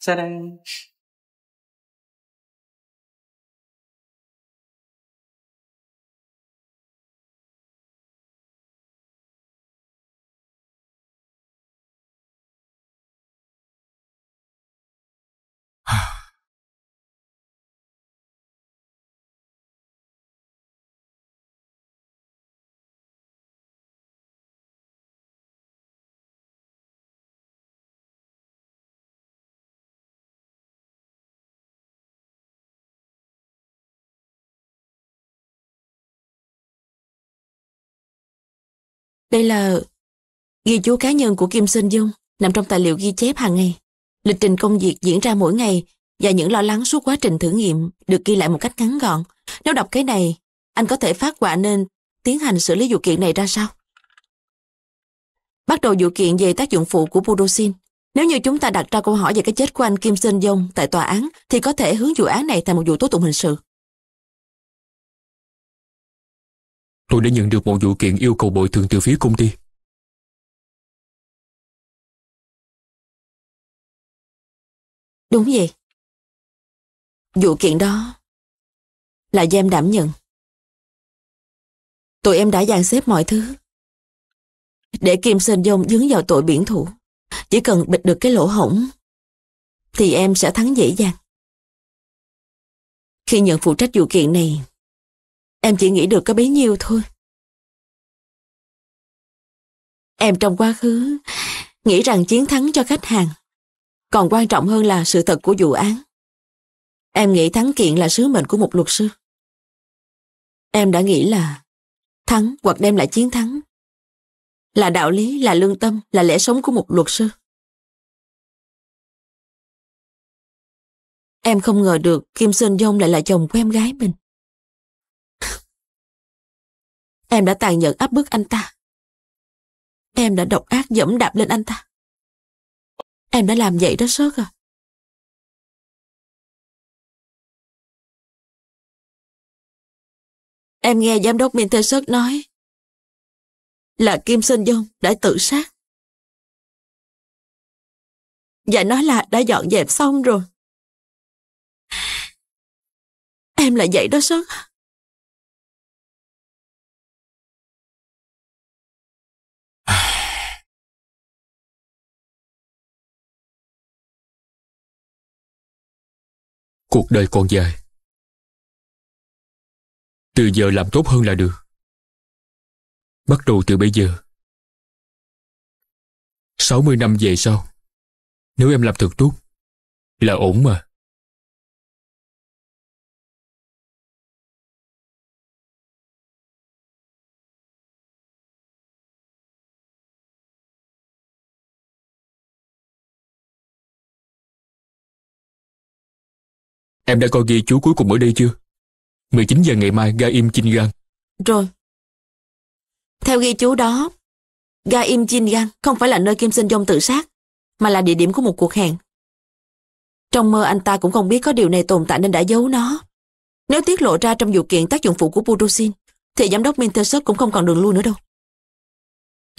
Ta-da Đây là ghi chú cá nhân của Kim Sinh Dung nằm trong tài liệu ghi chép hàng ngày. Lịch trình công việc diễn ra mỗi ngày và những lo lắng suốt quá trình thử nghiệm được ghi lại một cách ngắn gọn. Nếu đọc cái này, anh có thể phát họa nên tiến hành xử lý vụ kiện này ra sao? Bắt đầu vụ kiện về tác dụng phụ của Pudosin Nếu như chúng ta đặt ra câu hỏi về cái chết của anh Kim Sinh Dung tại tòa án thì có thể hướng vụ án này thành một vụ tố tụng hình sự. Tôi đã nhận được một vụ kiện yêu cầu bồi thường từ phía công ty. Đúng vậy. Vụ kiện đó là do em đảm nhận. Tụi em đã dàn xếp mọi thứ. Để Kim Sơn Dông dướng vào tội biển thủ. Chỉ cần bịt được cái lỗ hổng thì em sẽ thắng dễ dàng. Khi nhận phụ trách vụ kiện này, Em chỉ nghĩ được có bấy nhiêu thôi. Em trong quá khứ nghĩ rằng chiến thắng cho khách hàng còn quan trọng hơn là sự thật của vụ án. Em nghĩ thắng kiện là sứ mệnh của một luật sư. Em đã nghĩ là thắng hoặc đem lại chiến thắng là đạo lý, là lương tâm, là lẽ sống của một luật sư. Em không ngờ được Kim Sơn Dông lại là chồng của em gái mình. Em đã tàn nhẫn áp bức anh ta. Em đã độc ác dẫm đạp lên anh ta. Em đã làm vậy đó sớt à. Em nghe giám đốc Mintersert nói là Kim Sinh Dung đã tự sát. Và nói là đã dọn dẹp xong rồi. Em là vậy đó sớt à. Cuộc đời còn dài. Từ giờ làm tốt hơn là được. Bắt đầu từ bây giờ. 60 năm về sau, nếu em làm thật tốt, là ổn mà. Em đã coi ghi chú cuối cùng ở đây chưa? 19 giờ ngày mai, ga im chinh gan. Rồi. Theo ghi chú đó, ga im chinh gan không phải là nơi Kim Sinh Dông tự sát, mà là địa điểm của một cuộc hẹn. Trong mơ anh ta cũng không biết có điều này tồn tại nên đã giấu nó. Nếu tiết lộ ra trong vụ kiện tác dụng phụ của Budusin, thì giám đốc Mintershop cũng không còn đường lui nữa đâu.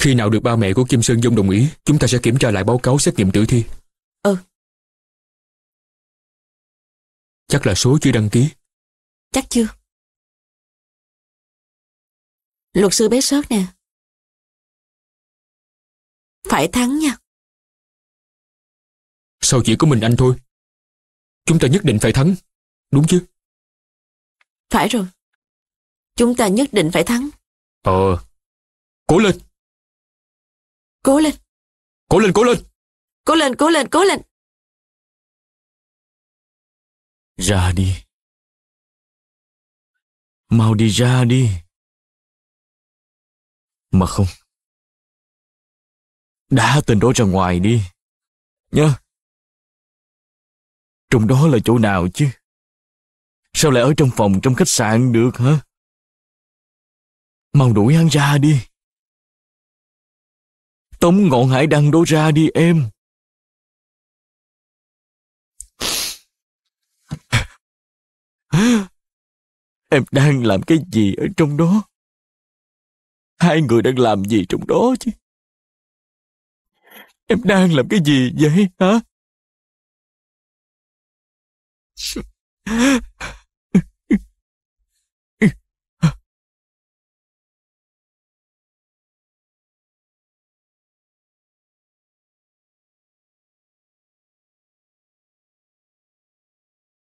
Khi nào được ba mẹ của Kim Sơn Dung đồng ý, chúng ta sẽ kiểm tra lại báo cáo xét nghiệm tử thi. Chắc là số chưa đăng ký. Chắc chưa. Luật sư bé sớt nè. Phải thắng nha. Sao chỉ có mình anh thôi? Chúng ta nhất định phải thắng, đúng chứ? Phải rồi. Chúng ta nhất định phải thắng. Ờ. Cố lên. Cố lên. Cố lên, cố lên. Cố lên, cố lên, cố lên. Ra đi. Mau đi ra đi. Mà không. Đá tình đó ra ngoài đi. Nhớ. Trong đó là chỗ nào chứ? Sao lại ở trong phòng trong khách sạn được hả? Mau đuổi hắn ra đi. Tống ngọn hải đăng đổ ra đi em. Em đang làm cái gì ở trong đó? Hai người đang làm gì trong đó chứ? Em đang làm cái gì vậy hả?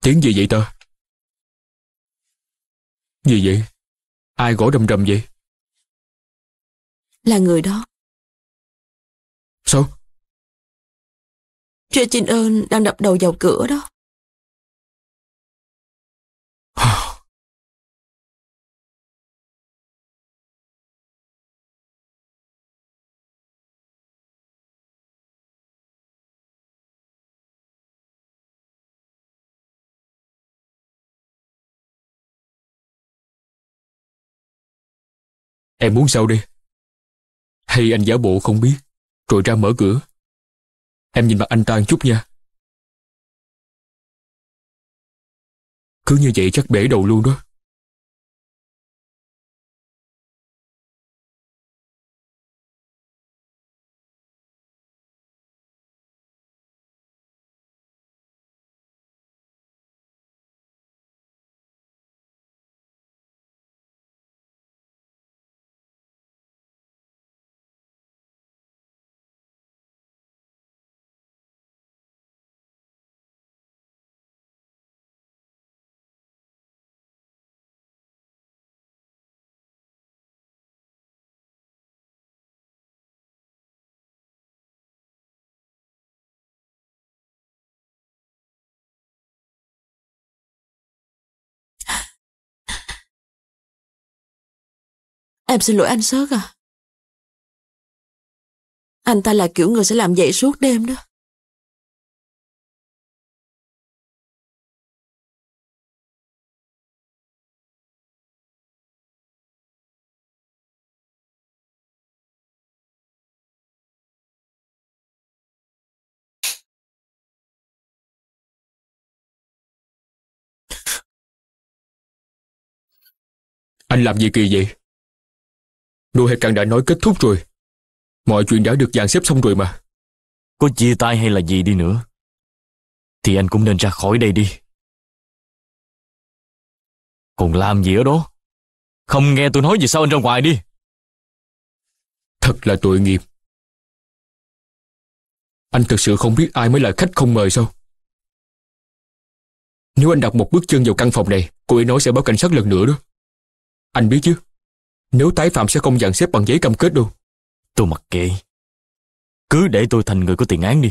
Tiếng gì vậy ta? Gì vậy? Ai gõ rầm rầm vậy? Là người đó. Sao? Jachin ơn đang đập đầu vào cửa đó. Em muốn sao đây? Hay anh giả bộ không biết, rồi ra mở cửa. Em nhìn mặt anh ta chút nha. Cứ như vậy chắc bể đầu luôn đó. Em xin lỗi anh sớt à. Anh ta là kiểu người sẽ làm vậy suốt đêm đó. Anh làm gì kỳ vậy? Đô Hề Càng đã nói kết thúc rồi. Mọi chuyện đã được dàn xếp xong rồi mà. Có chia tay hay là gì đi nữa, thì anh cũng nên ra khỏi đây đi. Còn làm gì ở đó? Không nghe tôi nói gì sao anh ra ngoài đi. Thật là tội nghiệp. Anh thật sự không biết ai mới là khách không mời sao? Nếu anh đặt một bước chân vào căn phòng này, cô ấy nói sẽ báo cảnh sát lần nữa đó. Anh biết chứ? Nếu tái phạm sẽ không dặn xếp bằng giấy cam kết đâu. Tôi mặc kệ. Cứ để tôi thành người có tiền án đi.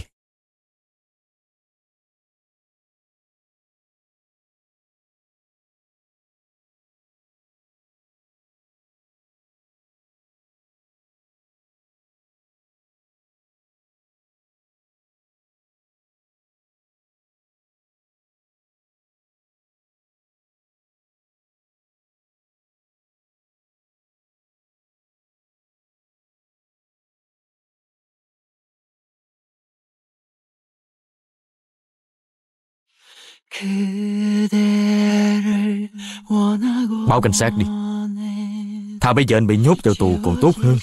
Báo cảnh sát đi Thà bây giờ anh bị nhốt vào tù còn tốt hơn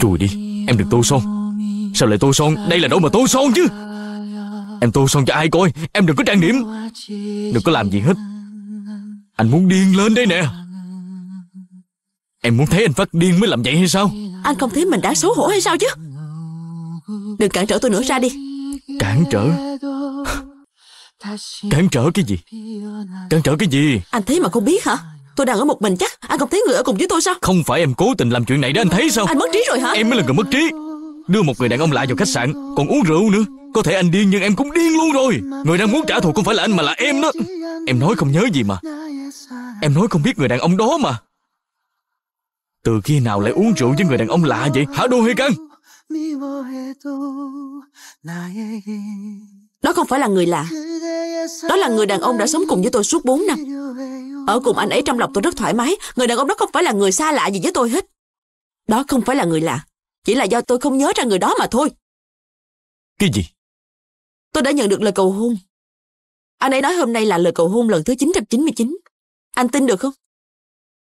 Chui đi Em đừng tô son Sao lại tô son Đây là đâu mà tô son chứ Em tô son cho ai coi Em đừng có trang điểm Đừng có làm gì hết Anh muốn điên lên đây nè Em muốn thấy anh phát điên mới làm vậy hay sao Anh không thấy mình đã xấu hổ hay sao chứ Đừng cản trở tôi nữa ra đi Cản trở Cản trở cái gì Cản trở cái gì Anh thấy mà không biết hả Tôi đang ở một mình chắc Anh không thấy người ở cùng với tôi sao Không phải em cố tình làm chuyện này để anh thấy sao Anh mất trí rồi hả Em mới là người mất trí Đưa một người đàn ông lạ vào khách sạn Còn uống rượu nữa Có thể anh điên nhưng em cũng điên luôn rồi Người đang muốn trả thù không phải là anh mà là em đó Em nói không nhớ gì mà Em nói không biết người đàn ông đó mà Từ khi nào lại uống rượu với người đàn ông lạ vậy Hả Đô Hi Căng đó không phải là người lạ Đó là người đàn ông đã sống cùng với tôi suốt 4 năm Ở cùng anh ấy trong lòng tôi rất thoải mái Người đàn ông đó không phải là người xa lạ gì với tôi hết Đó không phải là người lạ Chỉ là do tôi không nhớ ra người đó mà thôi Cái gì? Tôi đã nhận được lời cầu hôn Anh ấy nói hôm nay là lời cầu hôn lần thứ 999 Anh tin được không?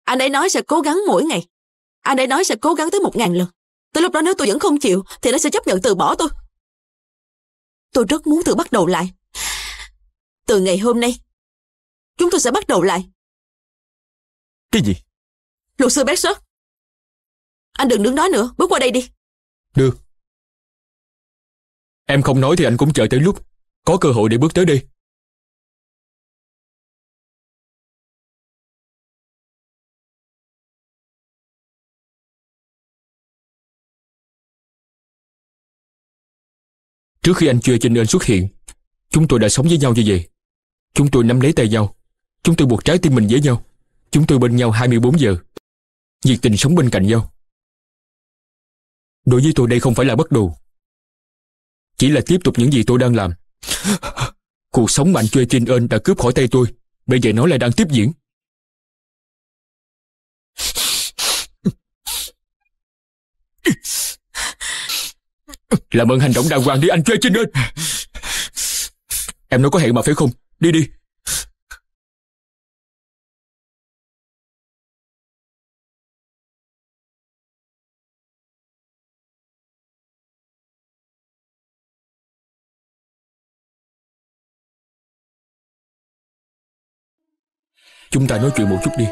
Anh ấy nói sẽ cố gắng mỗi ngày Anh ấy nói sẽ cố gắng tới một ngàn lần Tới lúc đó nếu tôi vẫn không chịu Thì nó sẽ chấp nhận từ bỏ tôi Tôi rất muốn tự bắt đầu lại. Từ ngày hôm nay, chúng tôi sẽ bắt đầu lại. Cái gì? Luật sư Baxter. Anh đừng đứng đó nữa, bước qua đây đi. Được. Em không nói thì anh cũng chờ tới lúc có cơ hội để bước tới đi. Trước khi anh chưa Trinh Ân xuất hiện, chúng tôi đã sống với nhau như vậy. Chúng tôi nắm lấy tay nhau. Chúng tôi buộc trái tim mình với nhau. Chúng tôi bên nhau 24 giờ. Nhiệt tình sống bên cạnh nhau. Đối với tôi đây không phải là bất đồ. Chỉ là tiếp tục những gì tôi đang làm. Cuộc sống mạnh anh Chuê Trinh Ân đã cướp khỏi tay tôi. Bây giờ nó lại đang tiếp diễn. Yes. Làm ơn hành động đàng hoàng đi anh chơi trên ơi Em nói có hẹn mà phải không Đi đi Chúng ta nói chuyện một chút đi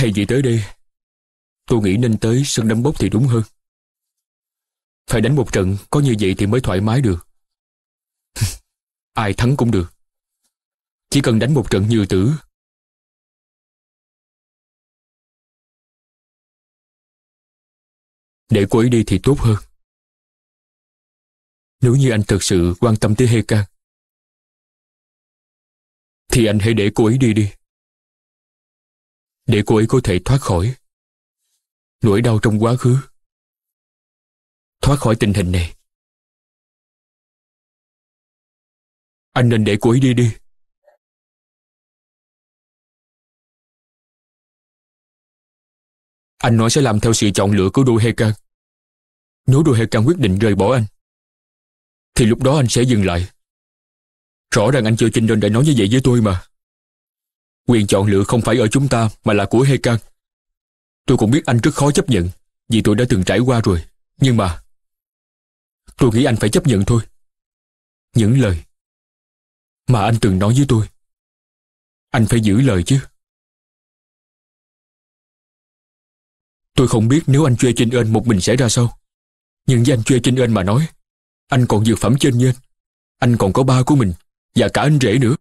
Thay gì tới đây, tôi nghĩ nên tới sân đấm bốc thì đúng hơn. Phải đánh một trận, có như vậy thì mới thoải mái được. Ai thắng cũng được. Chỉ cần đánh một trận như tử. Để cô ấy đi thì tốt hơn. Nếu như anh thật sự quan tâm tới Heka, thì anh hãy để cô ấy đi đi để cô ấy có thể thoát khỏi nỗi đau trong quá khứ thoát khỏi tình hình này anh nên để cô ấy đi đi anh nói sẽ làm theo sự chọn lựa của đôi hay can nếu đôi hay can quyết định rời bỏ anh thì lúc đó anh sẽ dừng lại rõ ràng anh chưa chinh đơn đã nói như vậy với tôi mà Quyền chọn lựa không phải ở chúng ta mà là của Hecan. Tôi cũng biết anh rất khó chấp nhận vì tôi đã từng trải qua rồi. Nhưng mà... Tôi nghĩ anh phải chấp nhận thôi. Những lời mà anh từng nói với tôi. Anh phải giữ lời chứ. Tôi không biết nếu anh Chue Trinh ơn một mình sẽ ra sao. Nhưng với anh Chue Trinh ơn mà nói, anh còn dược phẩm trên nhân, Anh còn có ba của mình và cả anh rể nữa.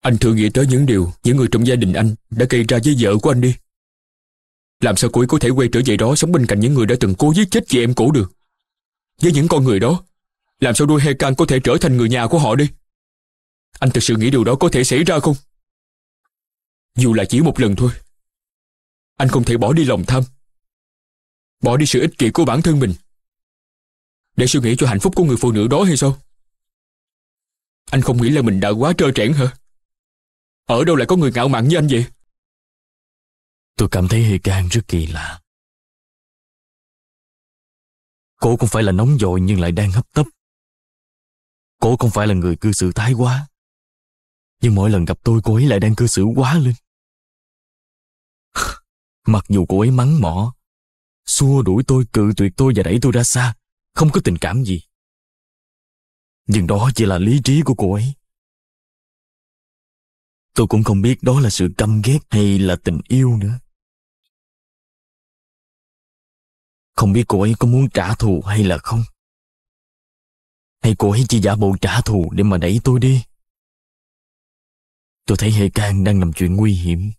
Anh thử nghĩ tới những điều những người trong gia đình anh đã gây ra với vợ của anh đi. Làm sao cô ấy có thể quay trở về đó sống bên cạnh những người đã từng cố giết chết chị em cũ được? Với những con người đó, làm sao đôi Hecan có thể trở thành người nhà của họ đi? Anh thực sự nghĩ điều đó có thể xảy ra không? Dù là chỉ một lần thôi, anh không thể bỏ đi lòng tham, bỏ đi sự ích kỷ của bản thân mình, để suy nghĩ cho hạnh phúc của người phụ nữ đó hay sao? Anh không nghĩ là mình đã quá trơ trẽn hả? Ở đâu lại có người ngạo mạn như anh vậy? Tôi cảm thấy Hi Can rất kỳ lạ. Cô không phải là nóng dội nhưng lại đang hấp tấp. Cô không phải là người cư xử thái quá. Nhưng mỗi lần gặp tôi cô ấy lại đang cư xử quá lên. Mặc dù cô ấy mắng mỏ, xua đuổi tôi, cự tuyệt tôi và đẩy tôi ra xa, không có tình cảm gì. Nhưng đó chỉ là lý trí của cô ấy. Tôi cũng không biết đó là sự căm ghét hay là tình yêu nữa. Không biết cô ấy có muốn trả thù hay là không? Hay cô ấy chỉ giả bộ trả thù để mà đẩy tôi đi? Tôi thấy hệ Can đang nằm chuyện nguy hiểm.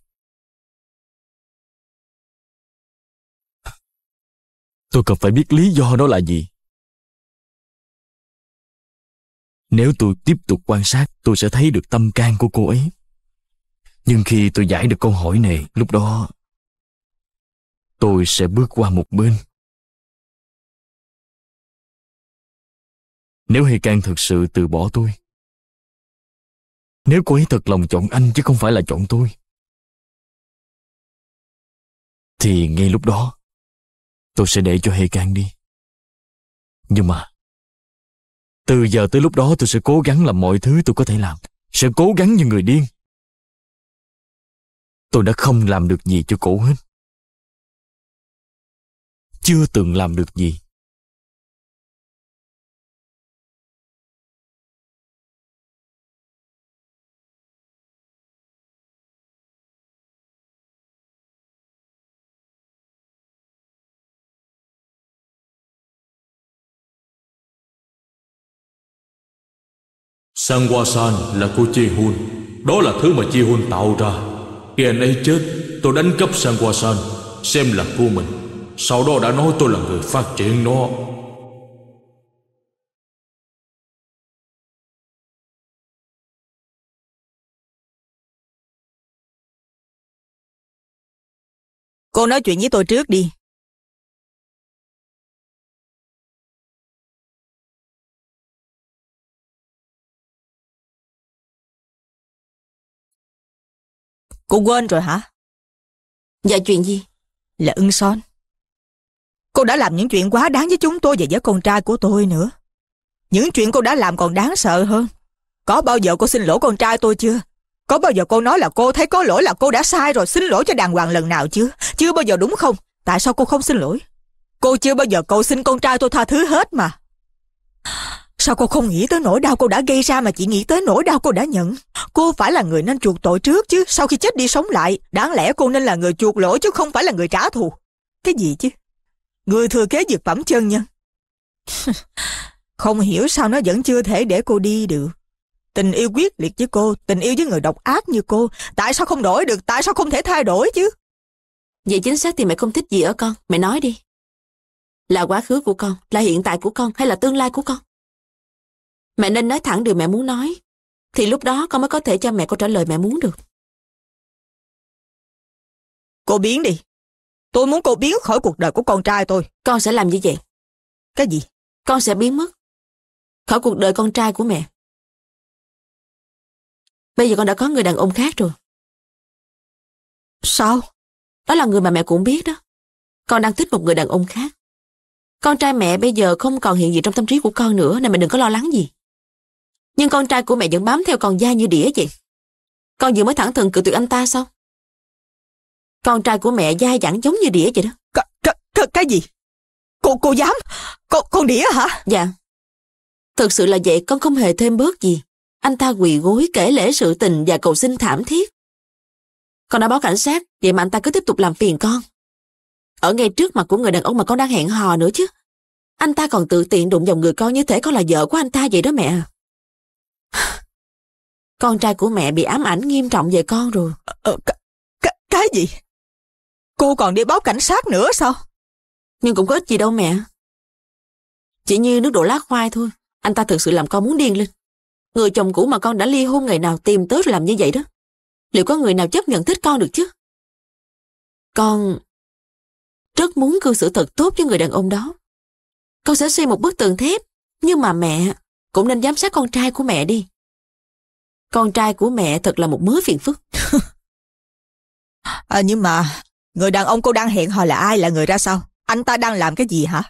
Tôi cần phải biết lý do đó là gì. Nếu tôi tiếp tục quan sát, tôi sẽ thấy được tâm can của cô ấy. Nhưng khi tôi giải được câu hỏi này, lúc đó tôi sẽ bước qua một bên. Nếu Hy Can thực sự từ bỏ tôi, nếu cô ấy thật lòng chọn anh chứ không phải là chọn tôi, thì ngay lúc đó, tôi sẽ để cho Hy Can đi. Nhưng mà, từ giờ tới lúc đó tôi sẽ cố gắng làm mọi thứ tôi có thể làm, sẽ cố gắng như người điên Tôi đã không làm được gì cho cổ hết. Chưa từng làm được gì. San là của Chi Hun Đó là thứ mà Chi Hun tạo ra Tiền ấy chết Tôi đánh cắp sang qua san Xem là của mình Sau đó đã nói tôi là người phát triển nó Cô nói chuyện với tôi trước đi Cô quên rồi hả? Dạ chuyện gì? Là ưng son. Cô đã làm những chuyện quá đáng với chúng tôi và với con trai của tôi nữa. Những chuyện cô đã làm còn đáng sợ hơn. Có bao giờ cô xin lỗi con trai tôi chưa? Có bao giờ cô nói là cô thấy có lỗi là cô đã sai rồi xin lỗi cho đàng hoàng lần nào chưa? Chưa bao giờ đúng không? Tại sao cô không xin lỗi? Cô chưa bao giờ cầu xin con trai tôi tha thứ hết mà. Sao cô không nghĩ tới nỗi đau cô đã gây ra mà chỉ nghĩ tới nỗi đau cô đã nhận? Cô phải là người nên chuộc tội trước chứ, sau khi chết đi sống lại, đáng lẽ cô nên là người chuộc lỗi chứ không phải là người trả thù. Cái gì chứ? Người thừa kế dược phẩm chân nhân. không hiểu sao nó vẫn chưa thể để cô đi được. Tình yêu quyết liệt với cô, tình yêu với người độc ác như cô, tại sao không đổi được, tại sao không thể thay đổi chứ? Vậy chính xác thì mẹ không thích gì ở con, mẹ nói đi. Là quá khứ của con, là hiện tại của con hay là tương lai của con? Mẹ nên nói thẳng điều mẹ muốn nói. Thì lúc đó con mới có thể cho mẹ con trả lời mẹ muốn được. Cô biến đi. Tôi muốn cô biến khỏi cuộc đời của con trai tôi. Con sẽ làm như vậy. Cái gì? Con sẽ biến mất. Khỏi cuộc đời con trai của mẹ. Bây giờ con đã có người đàn ông khác rồi. Sao? Đó là người mà mẹ cũng biết đó. Con đang thích một người đàn ông khác. Con trai mẹ bây giờ không còn hiện diện trong tâm trí của con nữa nên mẹ đừng có lo lắng gì. Nhưng con trai của mẹ vẫn bám theo con da như đĩa vậy. Con vừa mới thẳng thừng cự tuyệt anh ta sao? Con trai của mẹ dai dẳng giống như đĩa vậy đó. C c c cái gì? Cô cô dám? Con con đĩa hả? Dạ. Thực sự là vậy con không hề thêm bớt gì. Anh ta quỳ gối kể lễ sự tình và cầu xin thảm thiết. Con đã báo cảnh sát, vậy mà anh ta cứ tiếp tục làm phiền con. Ở ngay trước mặt của người đàn ông mà con đang hẹn hò nữa chứ. Anh ta còn tự tiện đụng vào người con như thể con là vợ của anh ta vậy đó mẹ à. Con trai của mẹ bị ám ảnh nghiêm trọng về con rồi. Ờ, ờ cái, cái gì? Cô còn đi báo cảnh sát nữa sao? Nhưng cũng có ích gì đâu mẹ. Chỉ như nước đổ lá khoai thôi. Anh ta thực sự làm con muốn điên lên. Người chồng cũ mà con đã ly hôn ngày nào tìm tới làm như vậy đó. Liệu có người nào chấp nhận thích con được chứ? Con rất muốn cư xử thật tốt với người đàn ông đó. Con sẽ xây một bức tường thép. Nhưng mà mẹ cũng nên giám sát con trai của mẹ đi. Con trai của mẹ thật là một mớ phiền phức. à, nhưng mà, người đàn ông cô đang hẹn hò là ai, là người ra sao? Anh ta đang làm cái gì hả?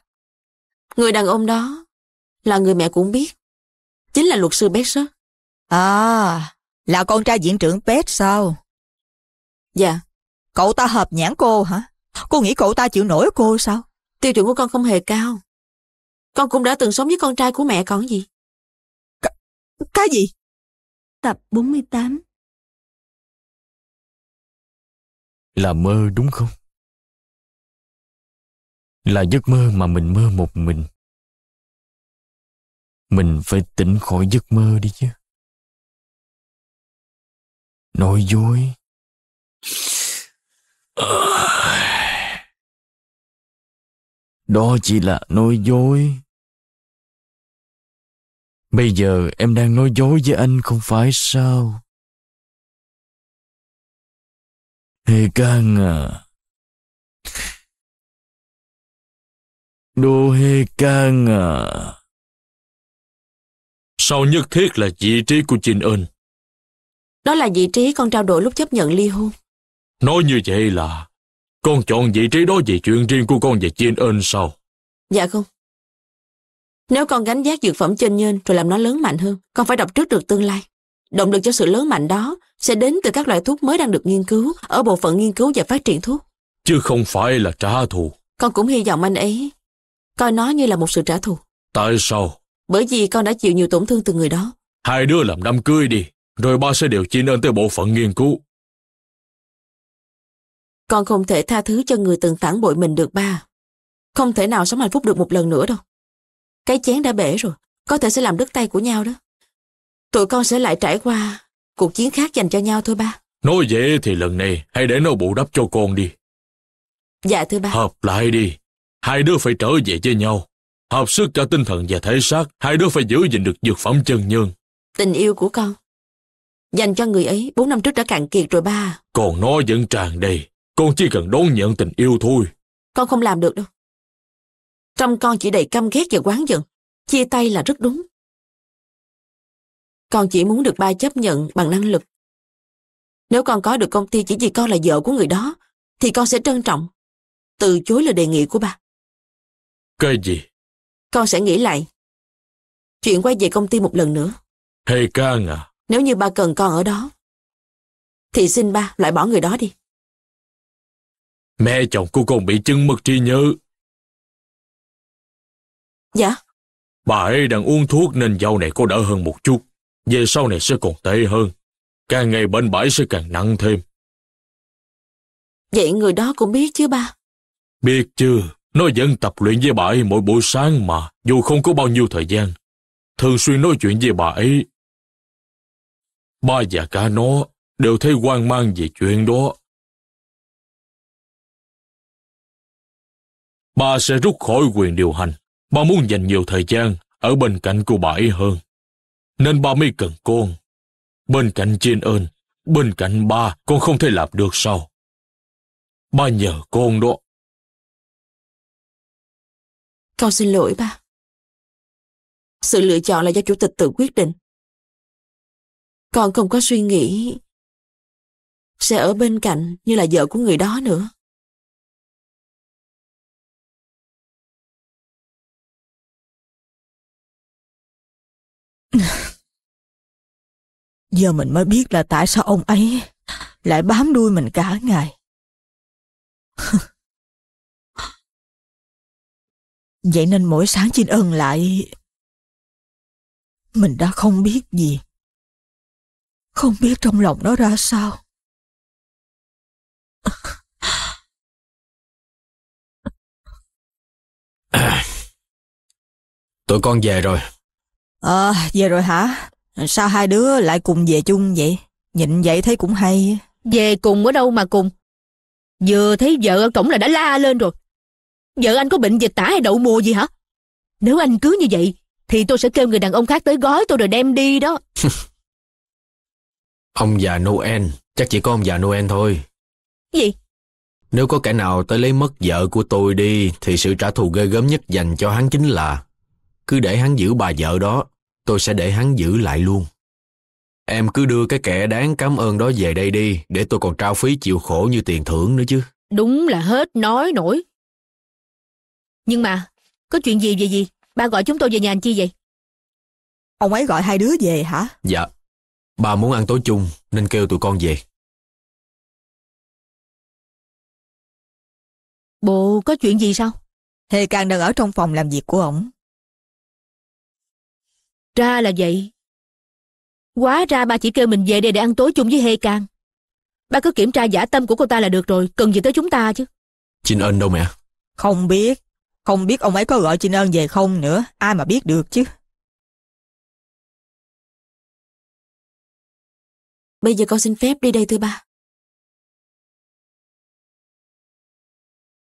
Người đàn ông đó là người mẹ cũng biết. Chính là luật sư Bess đó. À, là con trai viện trưởng Bess sao? Dạ. Cậu ta hợp nhãn cô hả? Cô nghĩ cậu ta chịu nổi cô sao? Tiêu chuẩn của con không hề cao. Con cũng đã từng sống với con trai của mẹ còn gì. C cái gì? Tập 48 Là mơ đúng không? Là giấc mơ mà mình mơ một mình. Mình phải tỉnh khỏi giấc mơ đi chứ. Nói dối. Đó chỉ là nói dối. Bây giờ em đang nói dối với anh không phải sao? Hề can à. Đô hê can à. Sao nhất thiết là vị trí của Trinh ơn? Đó là vị trí con trao đổi lúc chấp nhận ly hôn. Nói như vậy là con chọn vị trí đó vì chuyện riêng của con và Trinh ơn sao? Dạ không. Nếu con gánh giác dược phẩm trên nhân rồi làm nó lớn mạnh hơn, con phải đọc trước được tương lai. Động lực cho sự lớn mạnh đó sẽ đến từ các loại thuốc mới đang được nghiên cứu ở bộ phận nghiên cứu và phát triển thuốc. Chứ không phải là trả thù. Con cũng hy vọng anh ấy coi nó như là một sự trả thù. Tại sao? Bởi vì con đã chịu nhiều tổn thương từ người đó. Hai đứa làm đám cưới đi, rồi ba sẽ điều chi nên tới bộ phận nghiên cứu. Con không thể tha thứ cho người từng phản bội mình được ba. Không thể nào sống hạnh phúc được một lần nữa đâu. Cái chén đã bể rồi, có thể sẽ làm đứt tay của nhau đó. Tụi con sẽ lại trải qua cuộc chiến khác dành cho nhau thôi ba. Nói vậy thì lần này hãy để nó bù đắp cho con đi. Dạ thưa ba. Hợp lại đi. Hai đứa phải trở về với nhau. Hợp sức cả tinh thần và thể xác. Hai đứa phải giữ gìn được dược phẩm chân nhân. Tình yêu của con. Dành cho người ấy bốn năm trước đã cạn kiệt rồi ba. Còn nó vẫn tràn đầy. Con chỉ cần đón nhận tình yêu thôi. Con không làm được đâu. Trong con chỉ đầy căm ghét và quán giận. Chia tay là rất đúng. Con chỉ muốn được ba chấp nhận bằng năng lực. Nếu con có được công ty chỉ vì con là vợ của người đó, thì con sẽ trân trọng. Từ chối lời đề nghị của ba. Cái gì? Con sẽ nghĩ lại. Chuyện quay về công ty một lần nữa. Hay can à? Nếu như ba cần con ở đó, thì xin ba loại bỏ người đó đi. Mẹ chồng của con bị chứng mất trí nhớ Dạ. Bà ấy đang uống thuốc nên dạo này có đỡ hơn một chút. Về sau này sẽ còn tệ hơn. Càng ngày bệnh bãi sẽ càng nặng thêm. Vậy người đó cũng biết chứ ba? Biết chứ. Nó vẫn tập luyện với bà ấy mỗi buổi sáng mà, dù không có bao nhiêu thời gian. Thường xuyên nói chuyện với bà ấy. Ba và cả nó đều thấy hoang mang về chuyện đó. Ba sẽ rút khỏi quyền điều hành Ba muốn dành nhiều thời gian ở bên cạnh cô bà ấy hơn. Nên ba mới cần con. Bên cạnh Jin ơn, bên cạnh ba con không thể làm được sao? Ba nhờ con đó. Con xin lỗi ba. Sự lựa chọn là do chủ tịch tự quyết định. Con không có suy nghĩ sẽ ở bên cạnh như là vợ của người đó nữa. Giờ mình mới biết là tại sao ông ấy lại bám đuôi mình cả ngày. Vậy nên mỗi sáng Trinh ơn lại... Mình đã không biết gì. Không biết trong lòng nó ra sao. Tụi con về rồi. Ờ, về rồi hả? Sao hai đứa lại cùng về chung vậy? Nhịn vậy thấy cũng hay. Về cùng ở đâu mà cùng? Vừa thấy vợ ở cổng là đã la lên rồi. Vợ anh có bệnh dịch tả hay đậu mùa gì hả? Nếu anh cứ như vậy, thì tôi sẽ kêu người đàn ông khác tới gói tôi rồi đem đi đó. ông già Noel, chắc chỉ có ông già Noel thôi. Gì? Nếu có kẻ nào tới lấy mất vợ của tôi đi, thì sự trả thù ghê gớm nhất dành cho hắn chính là cứ để hắn giữ bà vợ đó tôi sẽ để hắn giữ lại luôn. Em cứ đưa cái kẻ đáng cảm ơn đó về đây đi, để tôi còn trao phí chịu khổ như tiền thưởng nữa chứ. Đúng là hết nói nổi. Nhưng mà, có chuyện gì về gì? Ba gọi chúng tôi về nhà anh chi vậy? Ông ấy gọi hai đứa về hả? Dạ, ba muốn ăn tối chung nên kêu tụi con về. Bộ có chuyện gì sao? Hề Càng đang ở trong phòng làm việc của ổng. Ra là vậy. Quá ra ba chỉ kêu mình về đây để ăn tối chung với Hê Cang. Ba cứ kiểm tra giả tâm của cô ta là được rồi, cần gì tới chúng ta chứ. Chinh Ân đâu mẹ? Không biết. Không biết ông ấy có gọi Chinh Ân về không nữa, ai mà biết được chứ. Bây giờ con xin phép đi đây thưa ba.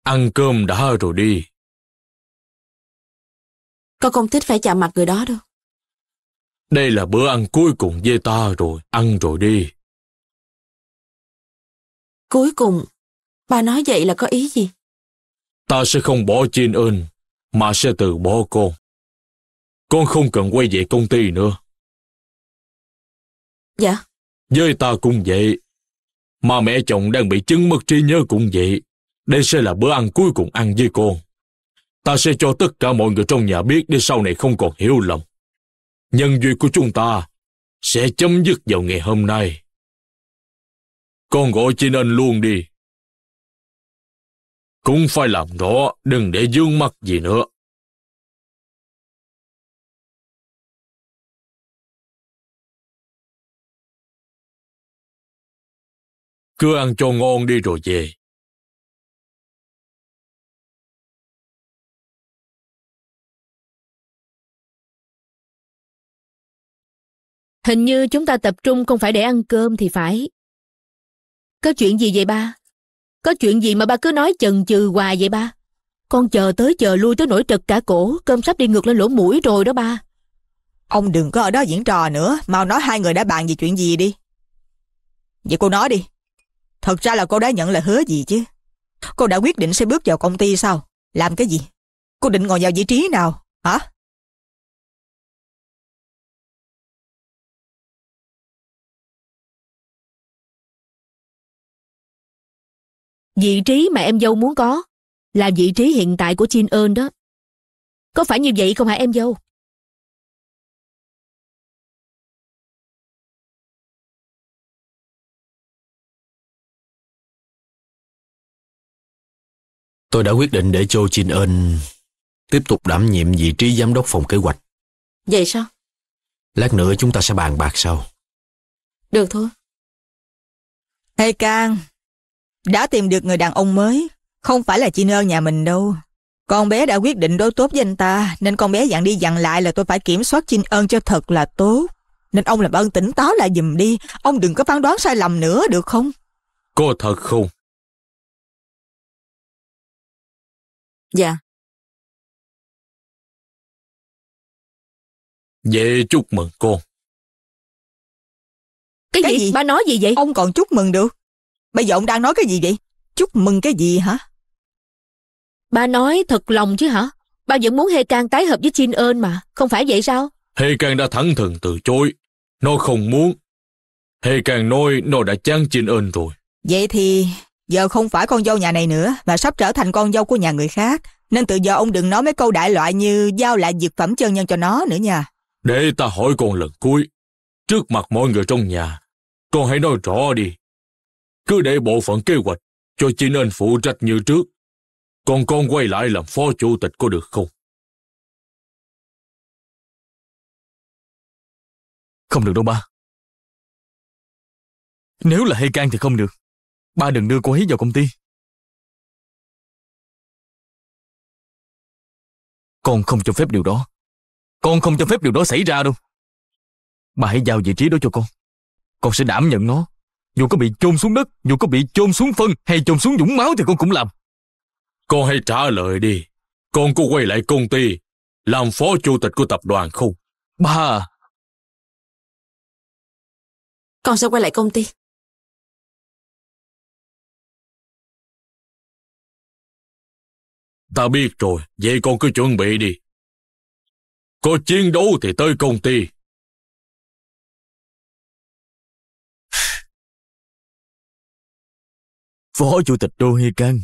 Ăn cơm đã rồi đi. Con không thích phải chạm mặt người đó đâu. Đây là bữa ăn cuối cùng với ta rồi, ăn rồi đi. Cuối cùng, bà nói vậy là có ý gì? Ta sẽ không bỏ chiên ơn, mà sẽ từ bỏ con. Con không cần quay về công ty nữa. Dạ. Với ta cũng vậy. Mà mẹ chồng đang bị chứng mất trí nhớ cũng vậy. Đây sẽ là bữa ăn cuối cùng ăn với con. Ta sẽ cho tất cả mọi người trong nhà biết để sau này không còn hiểu lầm nhân duyên của chúng ta sẽ chấm dứt vào ngày hôm nay. Con gọi chị anh luôn đi. Cũng phải làm đó, đừng để dương mắt gì nữa. Cứ ăn cho ngon đi rồi về. Hình như chúng ta tập trung không phải để ăn cơm thì phải. Có chuyện gì vậy ba? Có chuyện gì mà ba cứ nói chần chừ hoài vậy ba? Con chờ tới chờ lui tới nổi trật cả cổ, cơm sắp đi ngược lên lỗ mũi rồi đó ba. Ông đừng có ở đó diễn trò nữa, mau nói hai người đã bàn về chuyện gì đi. Vậy cô nói đi. Thật ra là cô đã nhận lời hứa gì chứ? Cô đã quyết định sẽ bước vào công ty sao? Làm cái gì? Cô định ngồi vào vị trí nào? Hả? Vị trí mà em dâu muốn có là vị trí hiện tại của Chin ơn đó. Có phải như vậy không hả em dâu? Tôi đã quyết định để Cho Chin ơn tiếp tục đảm nhiệm vị trí giám đốc phòng kế hoạch. Vậy sao? Lát nữa chúng ta sẽ bàn bạc sau. Được thôi. Hey Cang, đã tìm được người đàn ông mới, không phải là chị nơ nhà mình đâu. Con bé đã quyết định đối tốt với anh ta, nên con bé dặn đi dặn lại là tôi phải kiểm soát Trinh ơn cho thật là tốt. Nên ông làm ơn tỉnh táo lại dùm đi, ông đừng có phán đoán sai lầm nữa được không? Có thật không? Dạ. Vậy chúc mừng con. Cái, Cái gì? gì? Ba nói gì vậy? Ông còn chúc mừng được. Bây giờ ông đang nói cái gì vậy? Chúc mừng cái gì hả? ba nói thật lòng chứ hả? Bà vẫn muốn Hê cang tái hợp với Chin ơn mà, không phải vậy sao? Hê cang đã thẳng thừng từ chối. Nó không muốn. Hê cang nói nó đã chán Chin ơn rồi. Vậy thì giờ không phải con dâu nhà này nữa mà sắp trở thành con dâu của nhà người khác. Nên từ giờ ông đừng nói mấy câu đại loại như giao lại dược phẩm chân nhân cho nó nữa nha. Để ta hỏi con lần cuối. Trước mặt mọi người trong nhà, con hãy nói rõ đi cứ để bộ phận kế hoạch cho chị nên phụ trách như trước. Còn con quay lại làm phó chủ tịch có được không? Không được đâu ba. Nếu là hay can thì không được. Ba đừng đưa cô ấy vào công ty. Con không cho phép điều đó. Con không cho phép điều đó xảy ra đâu. Ba hãy giao vị trí đó cho con. Con sẽ đảm nhận nó dù có bị chôn xuống đất, dù có bị chôn xuống phân hay chôn xuống dũng máu thì con cũng làm. Con hãy trả lời đi. Con có quay lại công ty, làm phó chủ tịch của tập đoàn không? Ba Con sẽ quay lại công ty. Ta biết rồi, vậy con cứ chuẩn bị đi. Có chiến đấu thì tới công ty, Phó Chủ tịch Đô Hê Can.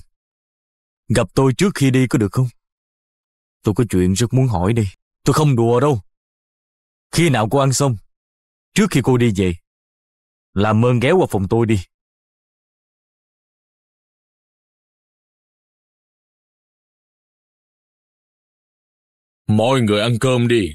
Gặp tôi trước khi đi có được không? Tôi có chuyện rất muốn hỏi đi. Tôi không đùa đâu. Khi nào cô ăn xong, trước khi cô đi về, làm ơn ghé qua phòng tôi đi. Mọi người ăn cơm đi.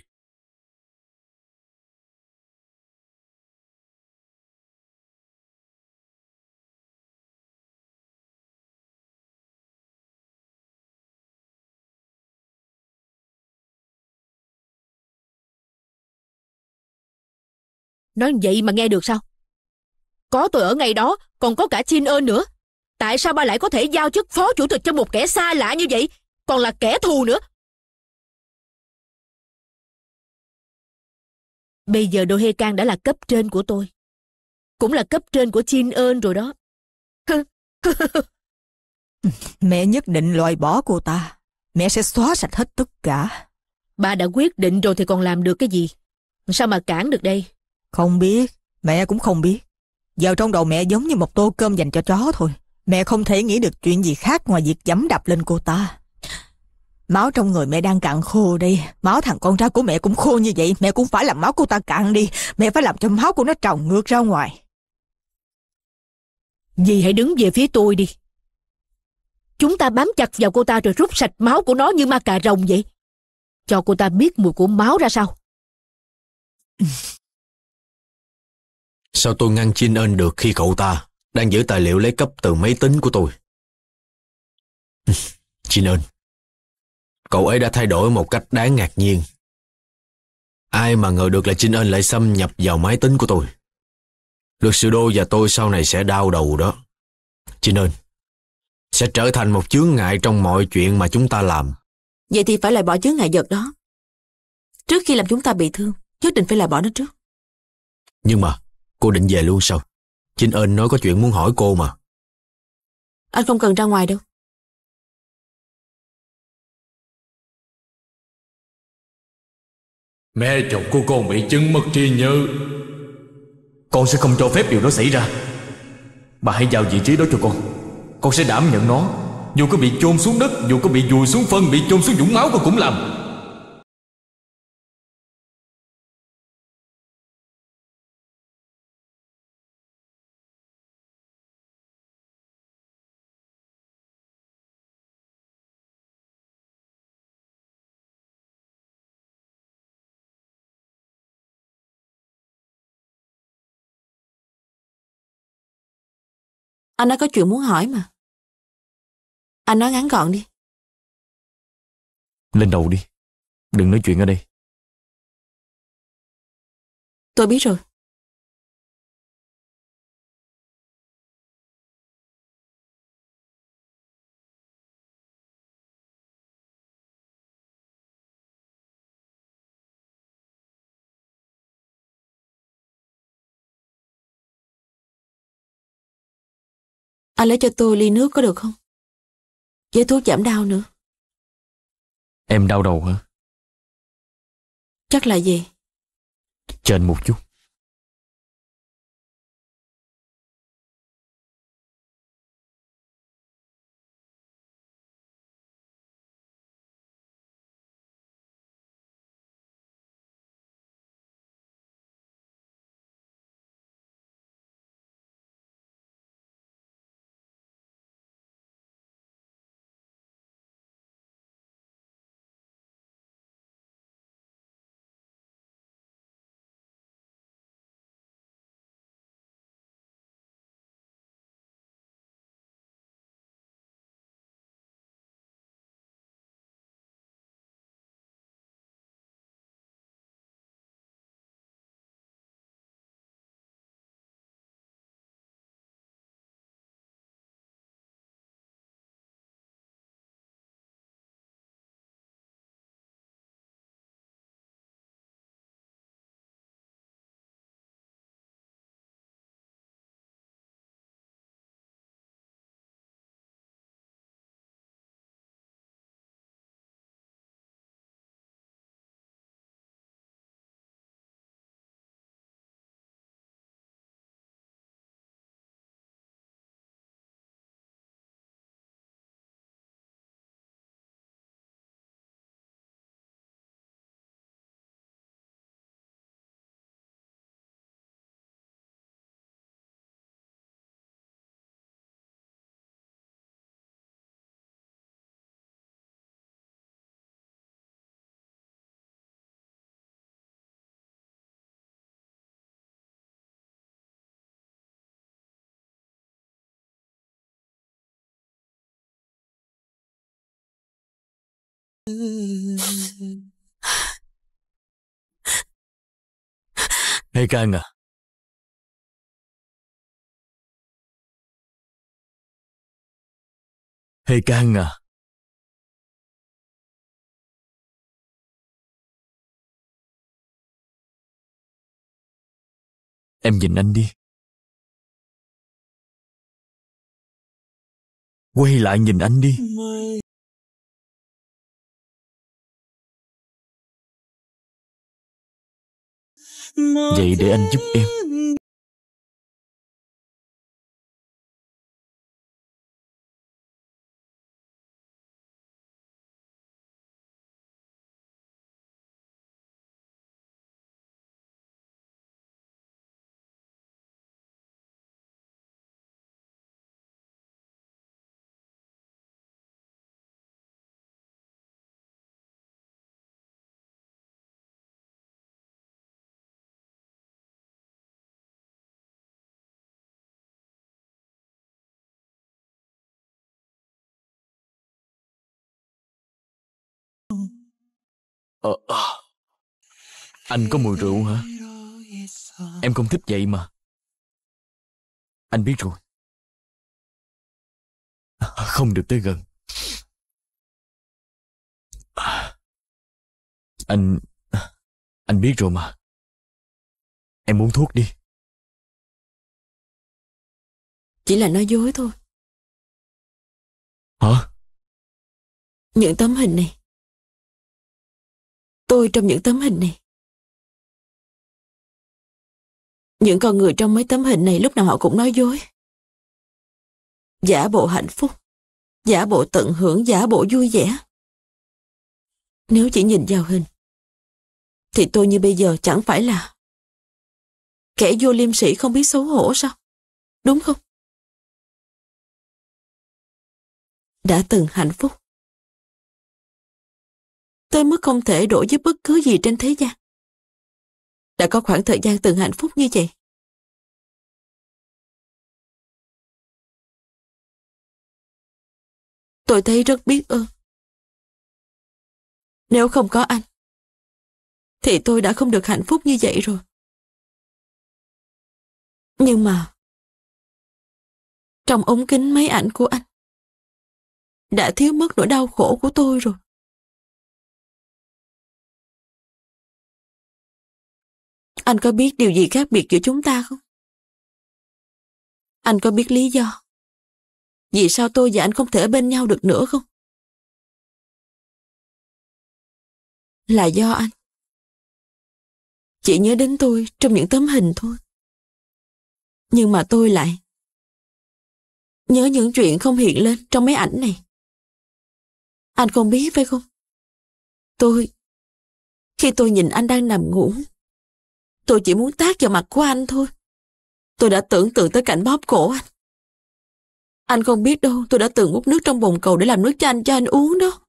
Nói vậy mà nghe được sao? Có tôi ở ngay đó, còn có cả Chin ơn nữa. Tại sao ba lại có thể giao chức phó chủ tịch cho một kẻ xa lạ như vậy, còn là kẻ thù nữa? Bây giờ Đô Hê Cang đã là cấp trên của tôi. Cũng là cấp trên của Chin ơn rồi đó. Mẹ nhất định loại bỏ cô ta. Mẹ sẽ xóa sạch hết tất cả. Ba đã quyết định rồi thì còn làm được cái gì? Sao mà cản được đây? Không biết, mẹ cũng không biết. Giờ trong đầu mẹ giống như một tô cơm dành cho chó thôi. Mẹ không thể nghĩ được chuyện gì khác ngoài việc dẫm đạp lên cô ta. Máu trong người mẹ đang cạn khô đây. Máu thằng con trai của mẹ cũng khô như vậy. Mẹ cũng phải làm máu cô ta cạn đi. Mẹ phải làm cho máu của nó trào ngược ra ngoài. Dì hãy đứng về phía tôi đi. Chúng ta bám chặt vào cô ta rồi rút sạch máu của nó như ma cà rồng vậy. Cho cô ta biết mùi của máu ra sao. Sao tôi ngăn Chin ơn được khi cậu ta đang giữ tài liệu lấy cấp từ máy tính của tôi? Chin ơn, cậu ấy đã thay đổi một cách đáng ngạc nhiên. Ai mà ngờ được là Chin ơn lại xâm nhập vào máy tính của tôi. Luật sư Đô và tôi sau này sẽ đau đầu đó. Chin ơn, sẽ trở thành một chướng ngại trong mọi chuyện mà chúng ta làm. Vậy thì phải loại bỏ chướng ngại vật đó. Trước khi làm chúng ta bị thương, nhất định phải loại bỏ nó trước. Nhưng mà, Cô định về luôn sao? Chính ơn nói có chuyện muốn hỏi cô mà. Anh không cần ra ngoài đâu. Mẹ chồng của con bị chứng mất trí nhớ. Con sẽ không cho phép điều đó xảy ra. Bà hãy vào vị trí đó cho con. Con sẽ đảm nhận nó. Dù có bị chôn xuống đất, dù có bị vùi xuống phân, bị chôn xuống dũng máu con cũng làm. Anh nói có chuyện muốn hỏi mà. Anh nói ngắn gọn đi. Lên đầu đi. Đừng nói chuyện ở đây. Tôi biết rồi. Anh lấy cho tôi ly nước có được không? Với thuốc giảm đau nữa. Em đau đầu hả? Chắc là gì? Trên một chút. Hegang à? Hegang à? Em nhìn anh đi. Quay lại nhìn anh đi. Vậy để anh giúp em Ờ, à. Anh có mùi rượu hả? Em không thích vậy mà. Anh biết rồi. Không được tới gần. Anh... Anh biết rồi mà. Em muốn thuốc đi. Chỉ là nói dối thôi. Hả? Những tấm hình này tôi trong những tấm hình này. Những con người trong mấy tấm hình này lúc nào họ cũng nói dối. Giả bộ hạnh phúc, giả bộ tận hưởng, giả bộ vui vẻ. Nếu chỉ nhìn vào hình, thì tôi như bây giờ chẳng phải là kẻ vô liêm sĩ không biết xấu hổ sao? Đúng không? Đã từng hạnh phúc, Tôi mới không thể đổi với bất cứ gì trên thế gian. Đã có khoảng thời gian từng hạnh phúc như vậy. Tôi thấy rất biết ơn. Nếu không có anh, thì tôi đã không được hạnh phúc như vậy rồi. Nhưng mà, trong ống kính máy ảnh của anh, đã thiếu mất nỗi đau khổ của tôi rồi. Anh có biết điều gì khác biệt giữa chúng ta không? Anh có biết lý do? Vì sao tôi và anh không thể bên nhau được nữa không? Là do anh. Chỉ nhớ đến tôi trong những tấm hình thôi. Nhưng mà tôi lại nhớ những chuyện không hiện lên trong mấy ảnh này. Anh không biết phải không? Tôi, khi tôi nhìn anh đang nằm ngủ, Tôi chỉ muốn tác vào mặt của anh thôi. Tôi đã tưởng tượng tới cảnh bóp cổ anh. Anh không biết đâu, tôi đã từng múc nước trong bồn cầu để làm nước cho anh cho anh uống đó.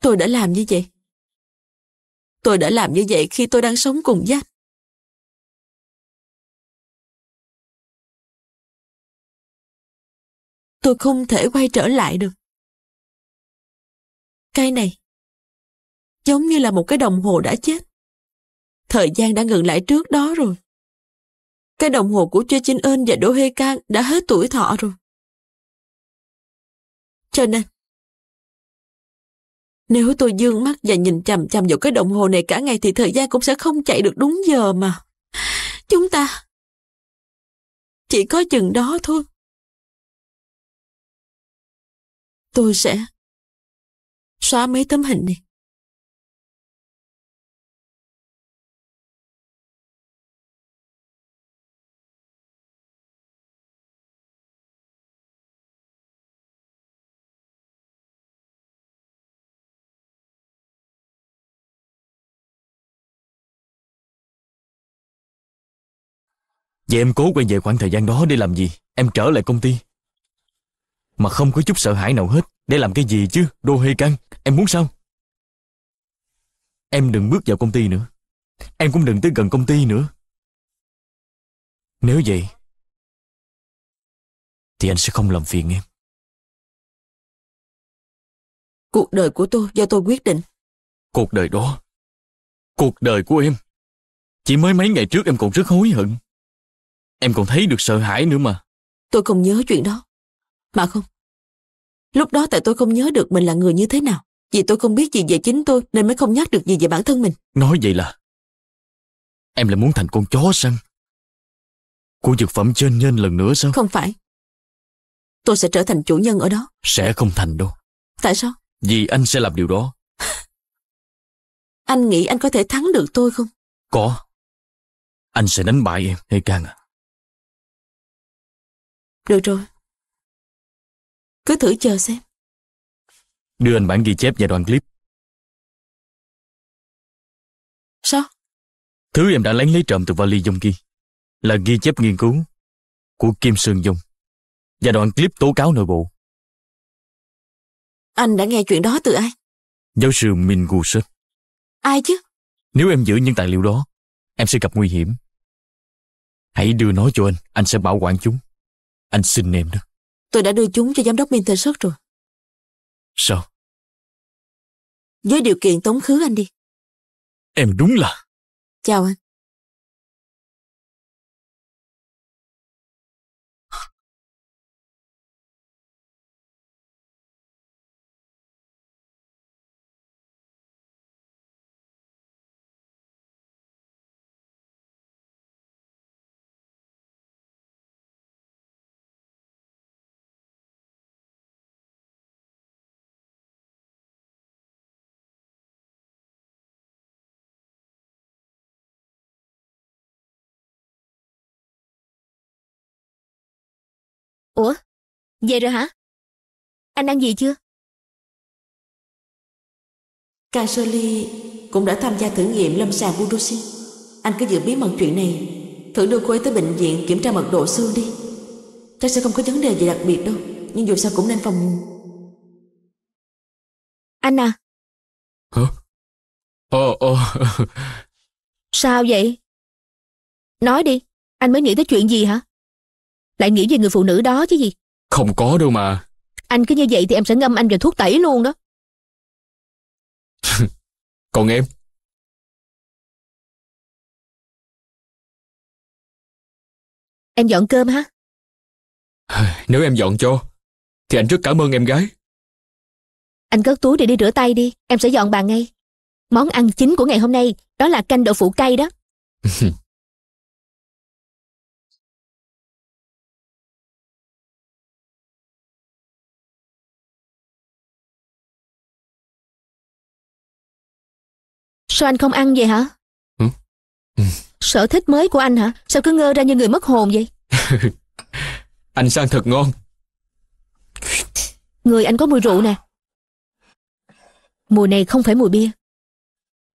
Tôi đã làm như vậy. Tôi đã làm như vậy khi tôi đang sống cùng với anh. Tôi không thể quay trở lại được. Cây này giống như là một cái đồng hồ đã chết. Thời gian đã ngừng lại trước đó rồi. Cái đồng hồ của Choi Chin Eun và đô Hê Can đã hết tuổi thọ rồi. Cho nên, nếu tôi dương mắt và nhìn chằm chằm vào cái đồng hồ này cả ngày thì thời gian cũng sẽ không chạy được đúng giờ mà. Chúng ta chỉ có chừng đó thôi. Tôi sẽ xóa mấy tấm hình này. Vậy em cố quay về khoảng thời gian đó để làm gì? Em trở lại công ty. Mà không có chút sợ hãi nào hết. Để làm cái gì chứ? Đô hê căng. Em muốn sao? Em đừng bước vào công ty nữa. Em cũng đừng tới gần công ty nữa. Nếu vậy, thì anh sẽ không làm phiền em. Cuộc đời của tôi do tôi quyết định. Cuộc đời đó, cuộc đời của em. Chỉ mới mấy ngày trước em còn rất hối hận. Em còn thấy được sợ hãi nữa mà. Tôi không nhớ chuyện đó. Mà không. Lúc đó tại tôi không nhớ được mình là người như thế nào. Vì tôi không biết gì về chính tôi nên mới không nhắc được gì về bản thân mình. Nói vậy là em lại muốn thành con chó săn. Của dược phẩm trên nhân lần nữa sao? Không phải. Tôi sẽ trở thành chủ nhân ở đó. Sẽ không thành đâu. Tại sao? Vì anh sẽ làm điều đó. anh nghĩ anh có thể thắng được tôi không? Có. Anh sẽ đánh bại em, hay càng à. Được rồi. Cứ thử chờ xem. Đưa anh bản ghi chép và đoạn clip. Sao? Thứ em đã lén lấy trộm từ vali Dung kia là ghi chép nghiên cứu của Kim Sương Dung và đoạn clip tố cáo nội bộ. Anh đã nghe chuyện đó từ ai? Giáo sư Min Gu Sết. Ai chứ? Nếu em giữ những tài liệu đó, em sẽ gặp nguy hiểm. Hãy đưa nó cho anh, anh sẽ bảo quản chúng. Anh xin em đó. Tôi đã đưa chúng cho giám đốc Wintershot rồi. Sao? Với điều kiện tống khứ anh đi. Em đúng là... Chào anh. Ủa, về rồi hả? Anh ăn gì chưa? Cansoli cũng đã tham gia thử nghiệm lâm sàng Budosin. Anh cứ giữ bí mật chuyện này. Thử đưa cô ấy tới bệnh viện kiểm tra mật độ xương đi. Chắc sẽ không có vấn đề gì đặc biệt đâu. Nhưng dù sao cũng nên phòng ngừa. Anh à? Hả? Ờ, ờ. Sao vậy? Nói đi, anh mới nghĩ tới chuyện gì hả? lại nghĩ về người phụ nữ đó chứ gì không có đâu mà anh cứ như vậy thì em sẽ ngâm anh vào thuốc tẩy luôn đó còn em em dọn cơm hả nếu em dọn cho thì anh rất cảm ơn em gái anh cất túi để đi rửa tay đi em sẽ dọn bàn ngay món ăn chính của ngày hôm nay đó là canh đậu phụ cay đó Sao anh không ăn vậy hả? Ừ. ừ. Sở thích mới của anh hả? Sao cứ ngơ ra như người mất hồn vậy? anh sang thật ngon. Người anh có mùi rượu nè. Mùi này không phải mùi bia.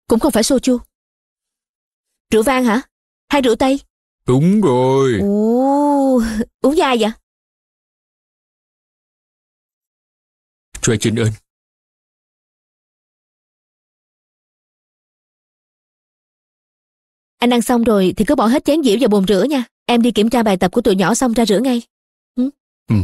Cũng không phải soju. Rượu vang hả? Hay rượu Tây? Đúng rồi. Ồ, uống dai vậy? Joy Trinh ơn, Anh ăn xong rồi thì cứ bỏ hết chén dĩa vào bồn rửa nha. Em đi kiểm tra bài tập của tụi nhỏ xong ra rửa ngay. Ừ. ừ.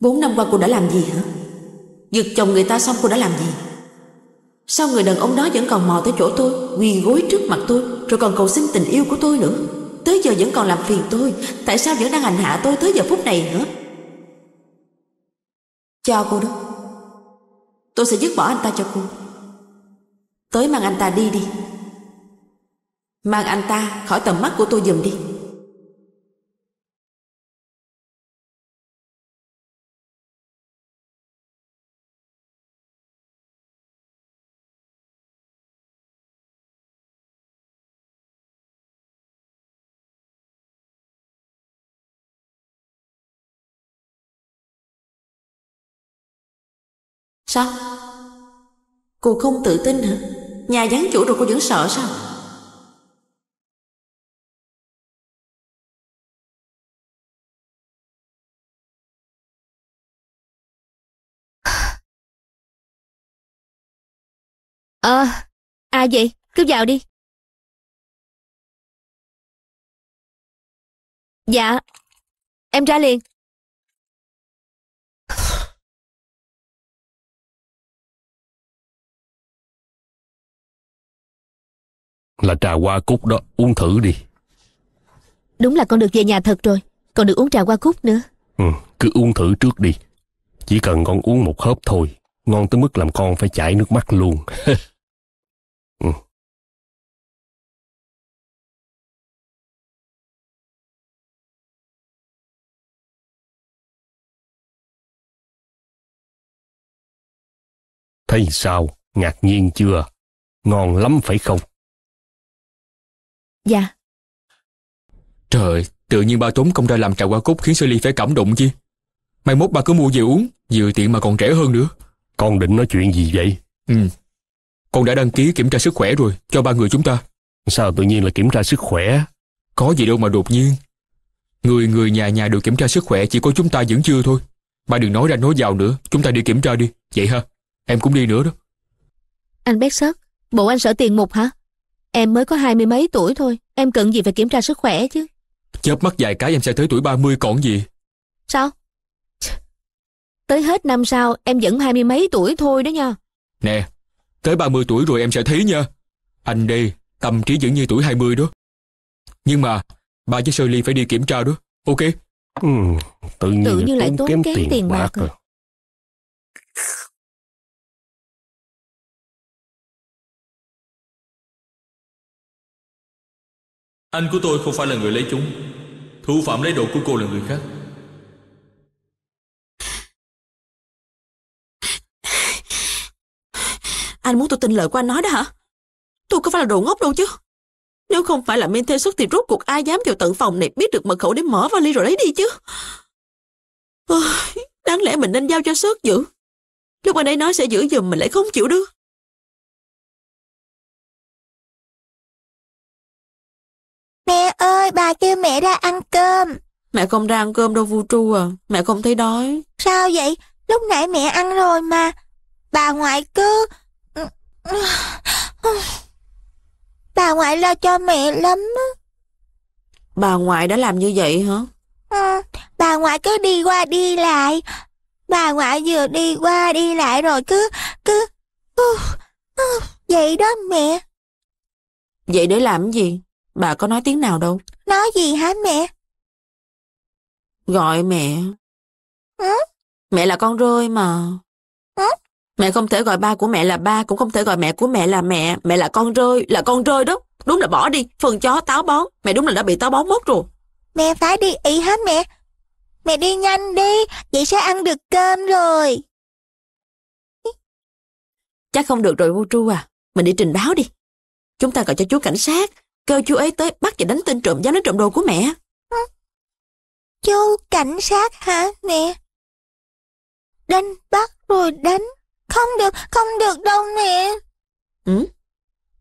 Bốn năm qua cô đã làm gì hả? Giật chồng người ta xong cô đã làm gì? Sao người đàn ông đó vẫn còn mò tới chỗ tôi Quỳ gối trước mặt tôi Rồi còn cầu xin tình yêu của tôi nữa Tới giờ vẫn còn làm phiền tôi Tại sao vẫn đang hành hạ tôi tới giờ phút này nữa Cho cô đó Tôi sẽ dứt bỏ anh ta cho cô Tới mang anh ta đi đi Mang anh ta khỏi tầm mắt của tôi dùm đi Sao? Cô không tự tin hả? Nhà dán chủ rồi cô vẫn sợ sao? Ờ, à, ai vậy? Cứ vào đi. Dạ, em ra liền. Là trà hoa cúc đó, uống thử đi. Đúng là con được về nhà thật rồi, còn được uống trà hoa cúc nữa. Ừ, cứ uống thử trước đi. Chỉ cần con uống một hớp thôi, ngon tới mức làm con phải chảy nước mắt luôn. Ừ. Thấy sao, ngạc nhiên chưa? Ngon lắm phải không? Dạ Trời, tự nhiên ba tốn công ra làm trà hoa cúc khiến Sally phải cảm động chứ. Mai mốt ba cứ mua về uống, vừa tiện mà còn rẻ hơn nữa. Con định nói chuyện gì vậy? Ừ, con đã đăng ký kiểm tra sức khỏe rồi, cho ba người chúng ta. Sao tự nhiên là kiểm tra sức khỏe? Có gì đâu mà đột nhiên. Người người nhà nhà được kiểm tra sức khỏe chỉ có chúng ta vẫn chưa thôi. Ba đừng nói ra nói vào nữa, chúng ta đi kiểm tra đi. Vậy ha, em cũng đi nữa đó. Anh Bét Sớt, bộ anh sợ tiền mục hả? Em mới có hai mươi mấy tuổi thôi, em cần gì phải kiểm tra sức khỏe chứ. Chớp mắt vài cái em sẽ tới tuổi 30 còn gì. Sao? Tới hết năm sau em vẫn hai mươi mấy tuổi thôi đó nha. Nè, tới 30 tuổi rồi em sẽ thấy nha. Anh đi, tâm trí vẫn như tuổi 20 đó. Nhưng mà, ba với Shirley phải đi kiểm tra đó, ok? Ừ, tự nhiên, tự nhiên lại tốn kém, kém tiền, tiền bạc rồi. rồi. Anh của tôi không phải là người lấy chúng Thủ phạm lấy đồ của cô là người khác Anh muốn tôi tin lời của anh nói đó hả Tôi có phải là đồ ngốc đâu chứ Nếu không phải là men theo xuất thì rốt cuộc ai dám vào tận phòng này Biết được mật khẩu để mở vali rồi lấy đi chứ Đáng lẽ mình nên giao cho sớt giữ Lúc anh ấy nói sẽ giữ giùm mình lại không chịu được ơi, bà kêu mẹ ra ăn cơm. Mẹ không ra ăn cơm đâu Vu Tru à, mẹ không thấy đói. Sao vậy? Lúc nãy mẹ ăn rồi mà. Bà ngoại cứ... Bà ngoại lo cho mẹ lắm Bà ngoại đã làm như vậy hả? Ừ, bà ngoại cứ đi qua đi lại. Bà ngoại vừa đi qua đi lại rồi cứ... cứ... Ừ, ừ, vậy đó mẹ. Vậy để làm gì? Bà có nói tiếng nào đâu. Nói gì hả mẹ? Gọi mẹ. Ừ? Mẹ là con rơi mà. Ừ? Mẹ không thể gọi ba của mẹ là ba, cũng không thể gọi mẹ của mẹ là mẹ. Mẹ là con rơi, là con rơi đó. Đúng là bỏ đi, phần chó táo bón. Mẹ đúng là đã bị táo bón mất rồi. Mẹ phải đi ý hết mẹ? Mẹ đi nhanh đi, vậy sẽ ăn được cơm rồi. Chắc không được rồi vô Tru à, mình đi trình báo đi. Chúng ta gọi cho chú cảnh sát, kêu chú ấy tới bắt và đánh tên trộm dám đến trộm đồ của mẹ. Chú cảnh sát hả mẹ? Đánh bắt rồi đánh. Không được, không được đâu mẹ. Ừ?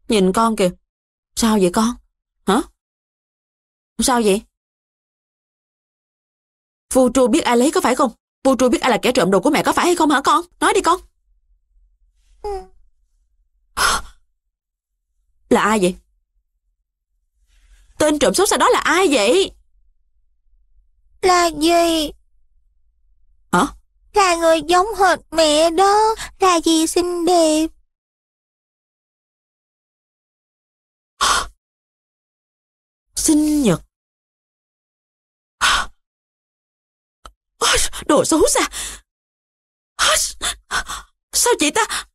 Nhìn con kìa. Sao vậy con? Hả? Sao vậy? Vu Tru biết ai lấy có phải không? Vu Tru biết ai là kẻ trộm đồ của mẹ có phải hay không hả con? Nói đi con. Ừ. Là ai vậy? Tên trộm xấu xa đó là ai vậy? Là gì? Hả? Là người giống hệt mẹ đó, là gì xinh đẹp. Sinh nhật. Đồ xấu xa. Sao chị ta...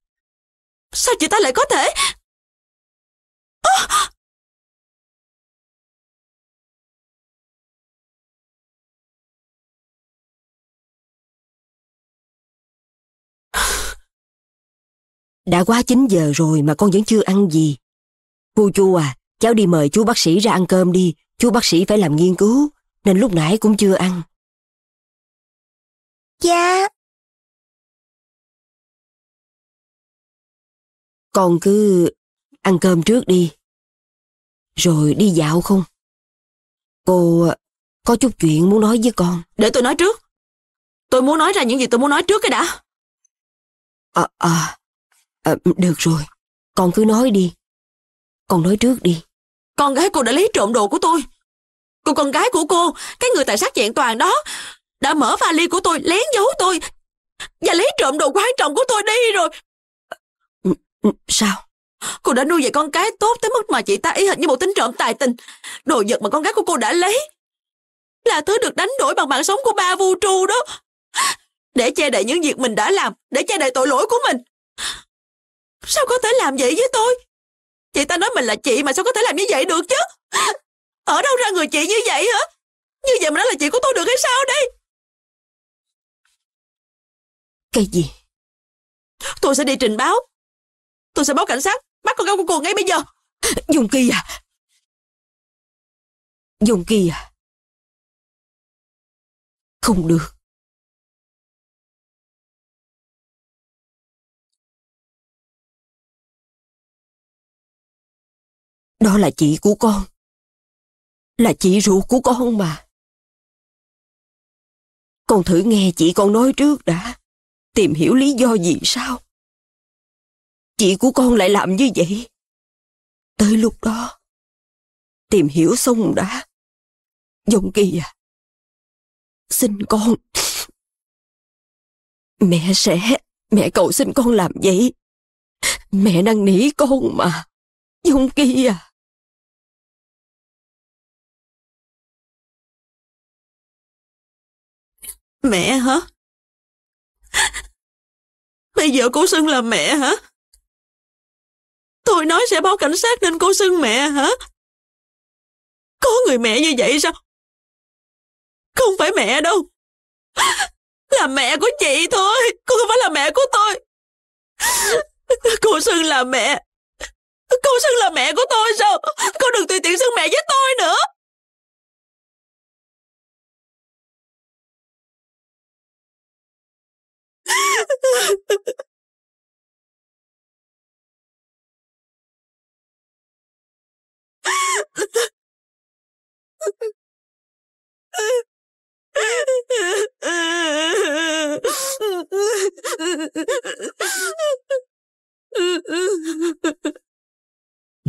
Sao chị ta lại có thể... À! Đã quá 9 giờ rồi mà con vẫn chưa ăn gì. Cô chú à, cháu đi mời chú bác sĩ ra ăn cơm đi, chú bác sĩ phải làm nghiên cứu, nên lúc nãy cũng chưa ăn. Dạ. Con cứ ăn cơm trước đi. Rồi đi dạo không? Cô có chút chuyện muốn nói với con. Để tôi nói trước. Tôi muốn nói ra những gì tôi muốn nói trước cái đã. À, à, À, được rồi, con cứ nói đi. Con nói trước đi. Con gái cô đã lấy trộm đồ của tôi. Cô con gái của cô, cái người tài sát dạng toàn đó, đã mở vali của tôi, lén giấu tôi, và lấy trộm đồ quan trọng của tôi đi rồi. Ừ, ừ, sao? Cô đã nuôi dạy con cái tốt tới mức mà chị ta ý hệt như một tính trộm tài tình. Đồ vật mà con gái của cô đã lấy là thứ được đánh đổi bằng mạng sống của ba vu tru đó. Để che đậy những việc mình đã làm, để che đậy tội lỗi của mình. Sao có thể làm vậy với tôi? Chị ta nói mình là chị mà sao có thể làm như vậy được chứ? Ở đâu ra người chị như vậy hả? Như vậy mà nói là chị của tôi được hay sao đây? Cái gì? Tôi sẽ đi trình báo. Tôi sẽ báo cảnh sát, bắt con gái của cô ngay bây giờ. Dùng Kỳ à? Dùng Kỳ à? Không được. Đó là chị của con. Là chị ruột của con mà. Con thử nghe chị con nói trước đã. Tìm hiểu lý do vì sao. Chị của con lại làm như vậy. Tới lúc đó, tìm hiểu xong đã. Dòng kỳ à, xin con. Mẹ sẽ, mẹ cầu xin con làm vậy. Mẹ năn nỉ con mà. Dòng kia. à. Mẹ hả? Bây giờ cô xưng là mẹ hả? Tôi nói sẽ báo cảnh sát nên cô xưng mẹ hả? Có người mẹ như vậy sao? Không phải mẹ đâu. Là mẹ của chị thôi. Cô không phải là mẹ của tôi. Cô xưng là mẹ. Cô xưng là mẹ của tôi sao? Cô đừng tùy tiện xưng mẹ với tôi nữa.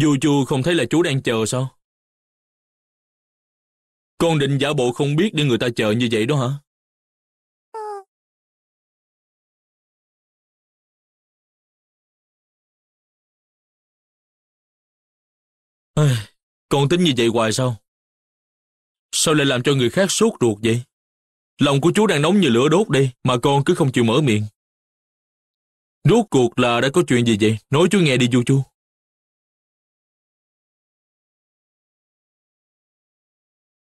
Vua chu không thấy là chú đang chờ sao? Con định giả bộ không biết để người ta chờ như vậy đó hả? Con tính như vậy hoài sao? Sao lại làm cho người khác sốt ruột vậy? Lòng của chú đang nóng như lửa đốt đây, mà con cứ không chịu mở miệng. Rốt cuộc là đã có chuyện gì vậy? Nói chú nghe đi Du Chu.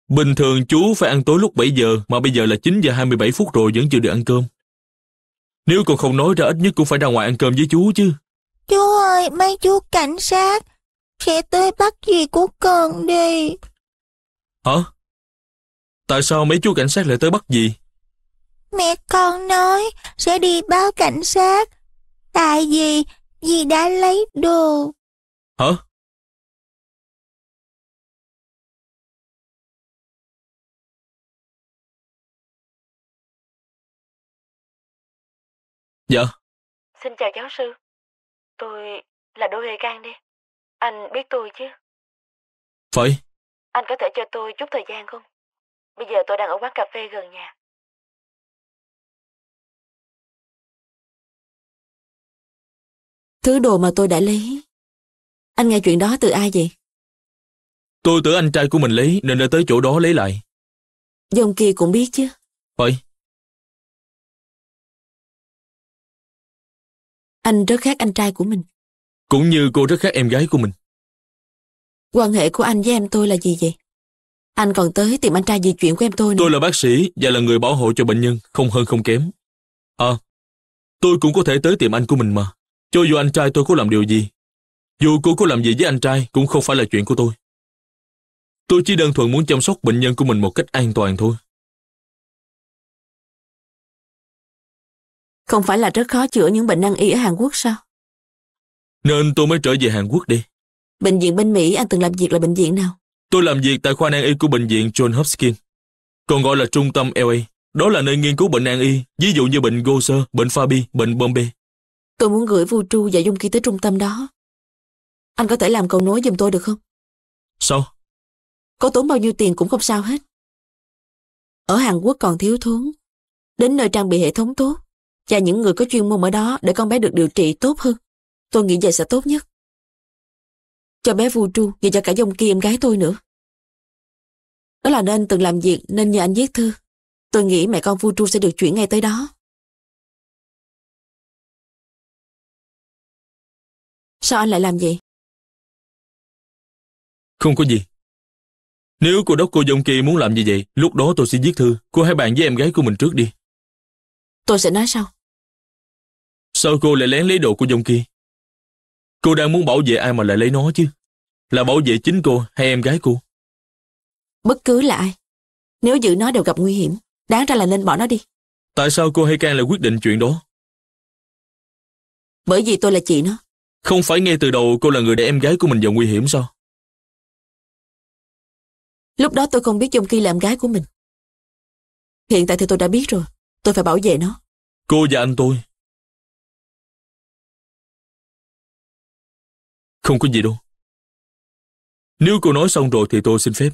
Bình thường chú phải ăn tối lúc 7 giờ mà bây giờ là 9 giờ 27 phút rồi vẫn chưa được ăn cơm. Nếu con không nói ra ít nhất cũng phải ra ngoài ăn cơm với chú chứ. Chú ơi, mấy chú cảnh sát, sẽ tới bắt gì của con đi. Hả? Tại sao mấy chú cảnh sát lại tới bắt gì? Mẹ con nói sẽ đi báo cảnh sát. Tại vì dì đã lấy đồ. Hả? Dạ. Xin chào giáo sư. Tôi là đôi hề Can đi. Anh biết tôi chứ? Phải. Anh có thể cho tôi chút thời gian không? Bây giờ tôi đang ở quán cà phê gần nhà. Thứ đồ mà tôi đã lấy. Anh nghe chuyện đó từ ai vậy? Tôi tưởng anh trai của mình lấy nên đã tới chỗ đó lấy lại. Dòng kia cũng biết chứ. Phải. Anh rất khác anh trai của mình. Cũng như cô rất khác em gái của mình. Quan hệ của anh với em tôi là gì vậy? Anh còn tới tìm anh trai gì chuyện của em tôi nữa. Tôi là bác sĩ và là người bảo hộ cho bệnh nhân, không hơn không kém. À, tôi cũng có thể tới tìm anh của mình mà. Cho dù anh trai tôi có làm điều gì, dù cô có làm gì với anh trai cũng không phải là chuyện của tôi. Tôi chỉ đơn thuần muốn chăm sóc bệnh nhân của mình một cách an toàn thôi. Không phải là rất khó chữa những bệnh nan y ở Hàn Quốc sao? Nên tôi mới trở về Hàn Quốc đi. Bệnh viện bên Mỹ anh từng làm việc là bệnh viện nào? Tôi làm việc tại khoa nan y của bệnh viện John Hopkins, còn gọi là trung tâm LA. Đó là nơi nghiên cứu bệnh nan y, ví dụ như bệnh Goser, bệnh Fabi, bệnh Bombay. Tôi muốn gửi Vu Tru và Dung Ki tới trung tâm đó. Anh có thể làm cầu nối giùm tôi được không? Sao? Có tốn bao nhiêu tiền cũng không sao hết. Ở Hàn Quốc còn thiếu thốn. Đến nơi trang bị hệ thống tốt và những người có chuyên môn ở đó để con bé được điều trị tốt hơn. Tôi nghĩ vậy sẽ tốt nhất. Cho bé Vu Tru, và cho cả dòng kia em gái tôi nữa. Đó là nên từng làm việc nên nhờ anh viết thư. Tôi nghĩ mẹ con Vu Tru sẽ được chuyển ngay tới đó. Sao anh lại làm vậy? Không có gì. Nếu cô đốc cô Dông Kỳ muốn làm như vậy, lúc đó tôi sẽ viết thư. Cô hãy bàn với em gái của mình trước đi. Tôi sẽ nói sau. Sao cô lại lén lấy đồ của Dông Kỳ? Cô đang muốn bảo vệ ai mà lại lấy nó chứ? Là bảo vệ chính cô hay em gái cô? Bất cứ là ai. Nếu giữ nó đều gặp nguy hiểm, đáng ra là nên bỏ nó đi. Tại sao cô hay Can lại quyết định chuyện đó? Bởi vì tôi là chị nó. Không phải ngay từ đầu cô là người để em gái của mình vào nguy hiểm sao? Lúc đó tôi không biết Dung Ki là em gái của mình. Hiện tại thì tôi đã biết rồi, tôi phải bảo vệ nó. Cô và anh tôi Không có gì đâu. Nếu cô nói xong rồi thì tôi xin phép.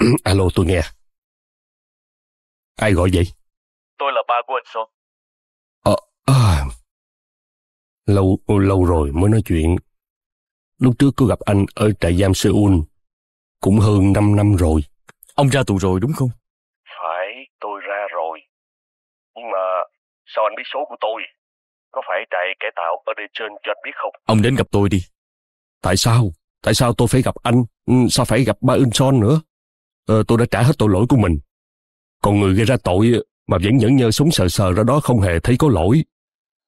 Alo tôi nghe. Ai gọi vậy? Tôi là ba của Ờ, à, lâu lâu rồi mới nói chuyện. Lúc trước có gặp anh ở trại giam Seoul. Cũng hơn 5 năm rồi. Ông ra tù rồi đúng không? Phải, tôi ra rồi. Nhưng mà sao anh biết số của tôi? Có phải trại cải tạo ở đây trên cho anh biết không? Ông đến gặp tôi đi. Tại sao? Tại sao tôi phải gặp anh? Ừ, sao phải gặp ba Inson nữa? ờ, tôi đã trả hết tội lỗi của mình. Còn người gây ra tội mà vẫn nhẫn nhơ sống sờ sờ ra đó không hề thấy có lỗi.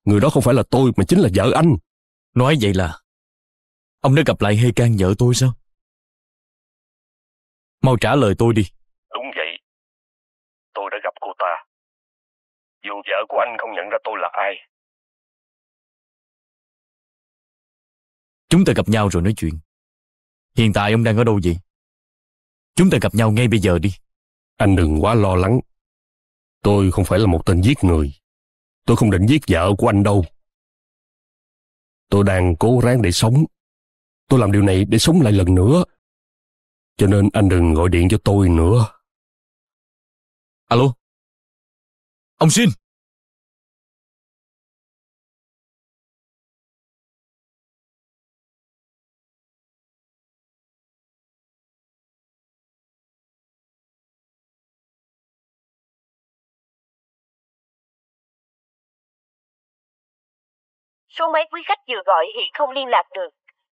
Người đó không phải là tôi mà chính là vợ anh. Nói vậy là ông đã gặp lại Hê Can vợ tôi sao? Mau trả lời tôi đi. Đúng vậy. Tôi đã gặp cô ta. Dù vợ của anh không nhận ra tôi là ai. Chúng ta gặp nhau rồi nói chuyện. Hiện tại ông đang ở đâu vậy? Chúng ta gặp nhau ngay bây giờ đi. Anh đừng quá lo lắng. Tôi không phải là một tên giết người. Tôi không định giết vợ của anh đâu. Tôi đang cố ráng để sống. Tôi làm điều này để sống lại lần nữa. Cho nên anh đừng gọi điện cho tôi nữa. Alo? Ông Xin. Số máy quý khách vừa gọi hiện không liên lạc được.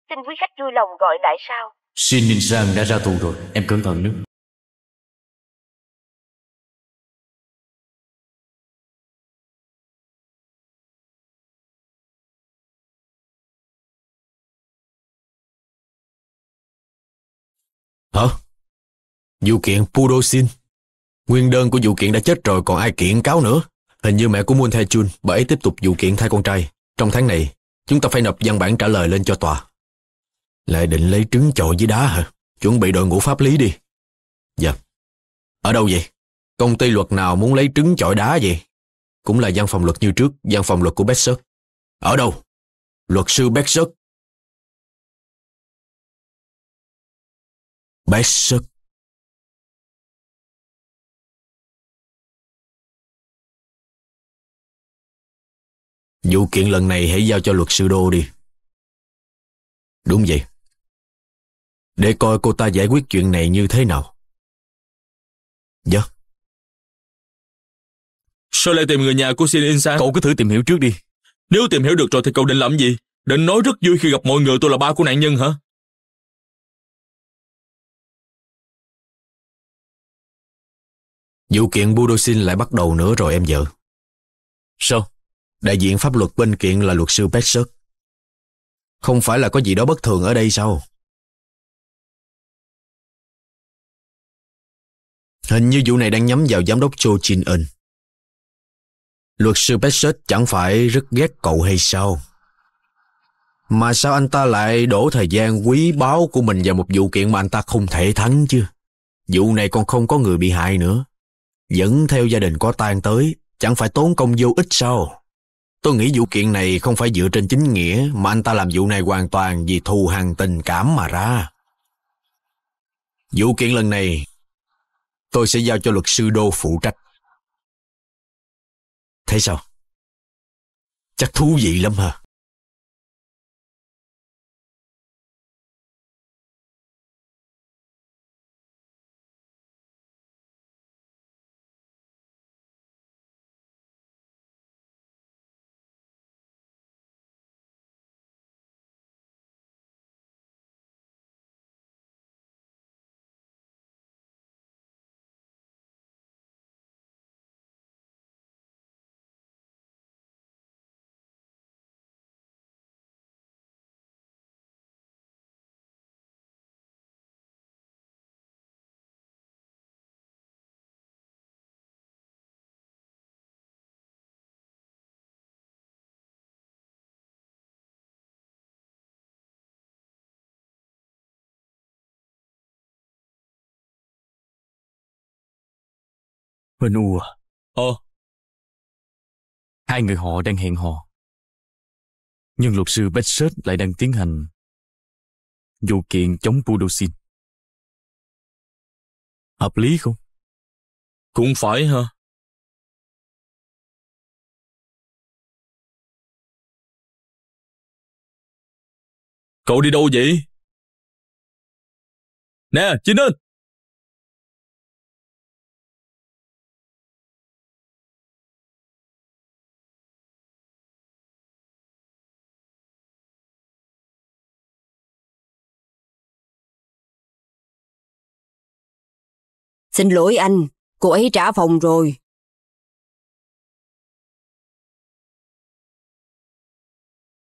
Xin quý khách vui lòng gọi lại sau. Xin Ninh Sang đã ra tù rồi, em cẩn thận nữa. Hả? Vụ kiện xin Nguyên đơn của vụ kiện đã chết rồi còn ai kiện cáo nữa. Hình như mẹ của Moon Tae Chun, bà ấy tiếp tục vụ kiện thay con trai. Trong tháng này, chúng ta phải nộp văn bản trả lời lên cho tòa. Lại định lấy trứng chọi với đá hả? Chuẩn bị đội ngũ pháp lý đi. Dạ. Ở đâu vậy? Công ty luật nào muốn lấy trứng chọi đá vậy? Cũng là văn phòng luật như trước, văn phòng luật của Besser. Ở đâu? Luật sư Besser. Besser. Vụ kiện lần này hãy giao cho luật sư Đô đi. Đúng vậy. Để coi cô ta giải quyết chuyện này như thế nào. Dạ. Sao lại tìm người nhà của Sin Insan? Cậu cứ thử tìm hiểu trước đi. Nếu tìm hiểu được rồi thì cậu định làm gì? Định nói rất vui khi gặp mọi người tôi là ba của nạn nhân hả? Vụ kiện Budosin lại bắt đầu nữa rồi em vợ. Sao? Đại diện pháp luật bên kiện là luật sư Bexer. Không phải là có gì đó bất thường ở đây sao? Hình như vụ này đang nhắm vào giám đốc Cho Chin Eun. Luật sư Bexer chẳng phải rất ghét cậu hay sao? Mà sao anh ta lại đổ thời gian quý báu của mình vào một vụ kiện mà anh ta không thể thắng chứ? Vụ này còn không có người bị hại nữa. Dẫn theo gia đình có tang tới, chẳng phải tốn công vô ích sao? Tôi nghĩ vụ kiện này không phải dựa trên chính nghĩa mà anh ta làm vụ này hoàn toàn vì thù hằn tình cảm mà ra. Vụ kiện lần này tôi sẽ giao cho luật sư Đô phụ trách. Thấy sao? Chắc thú vị lắm hả? Hình à? Ờ. Hai người họ đang hẹn hò. Nhưng luật sư Bedford lại đang tiến hành vụ kiện chống Pudosin. Hợp lý không? Cũng phải hả? Cậu đi đâu vậy? Nè, Chín Anh! Xin lỗi anh, cô ấy trả phòng rồi.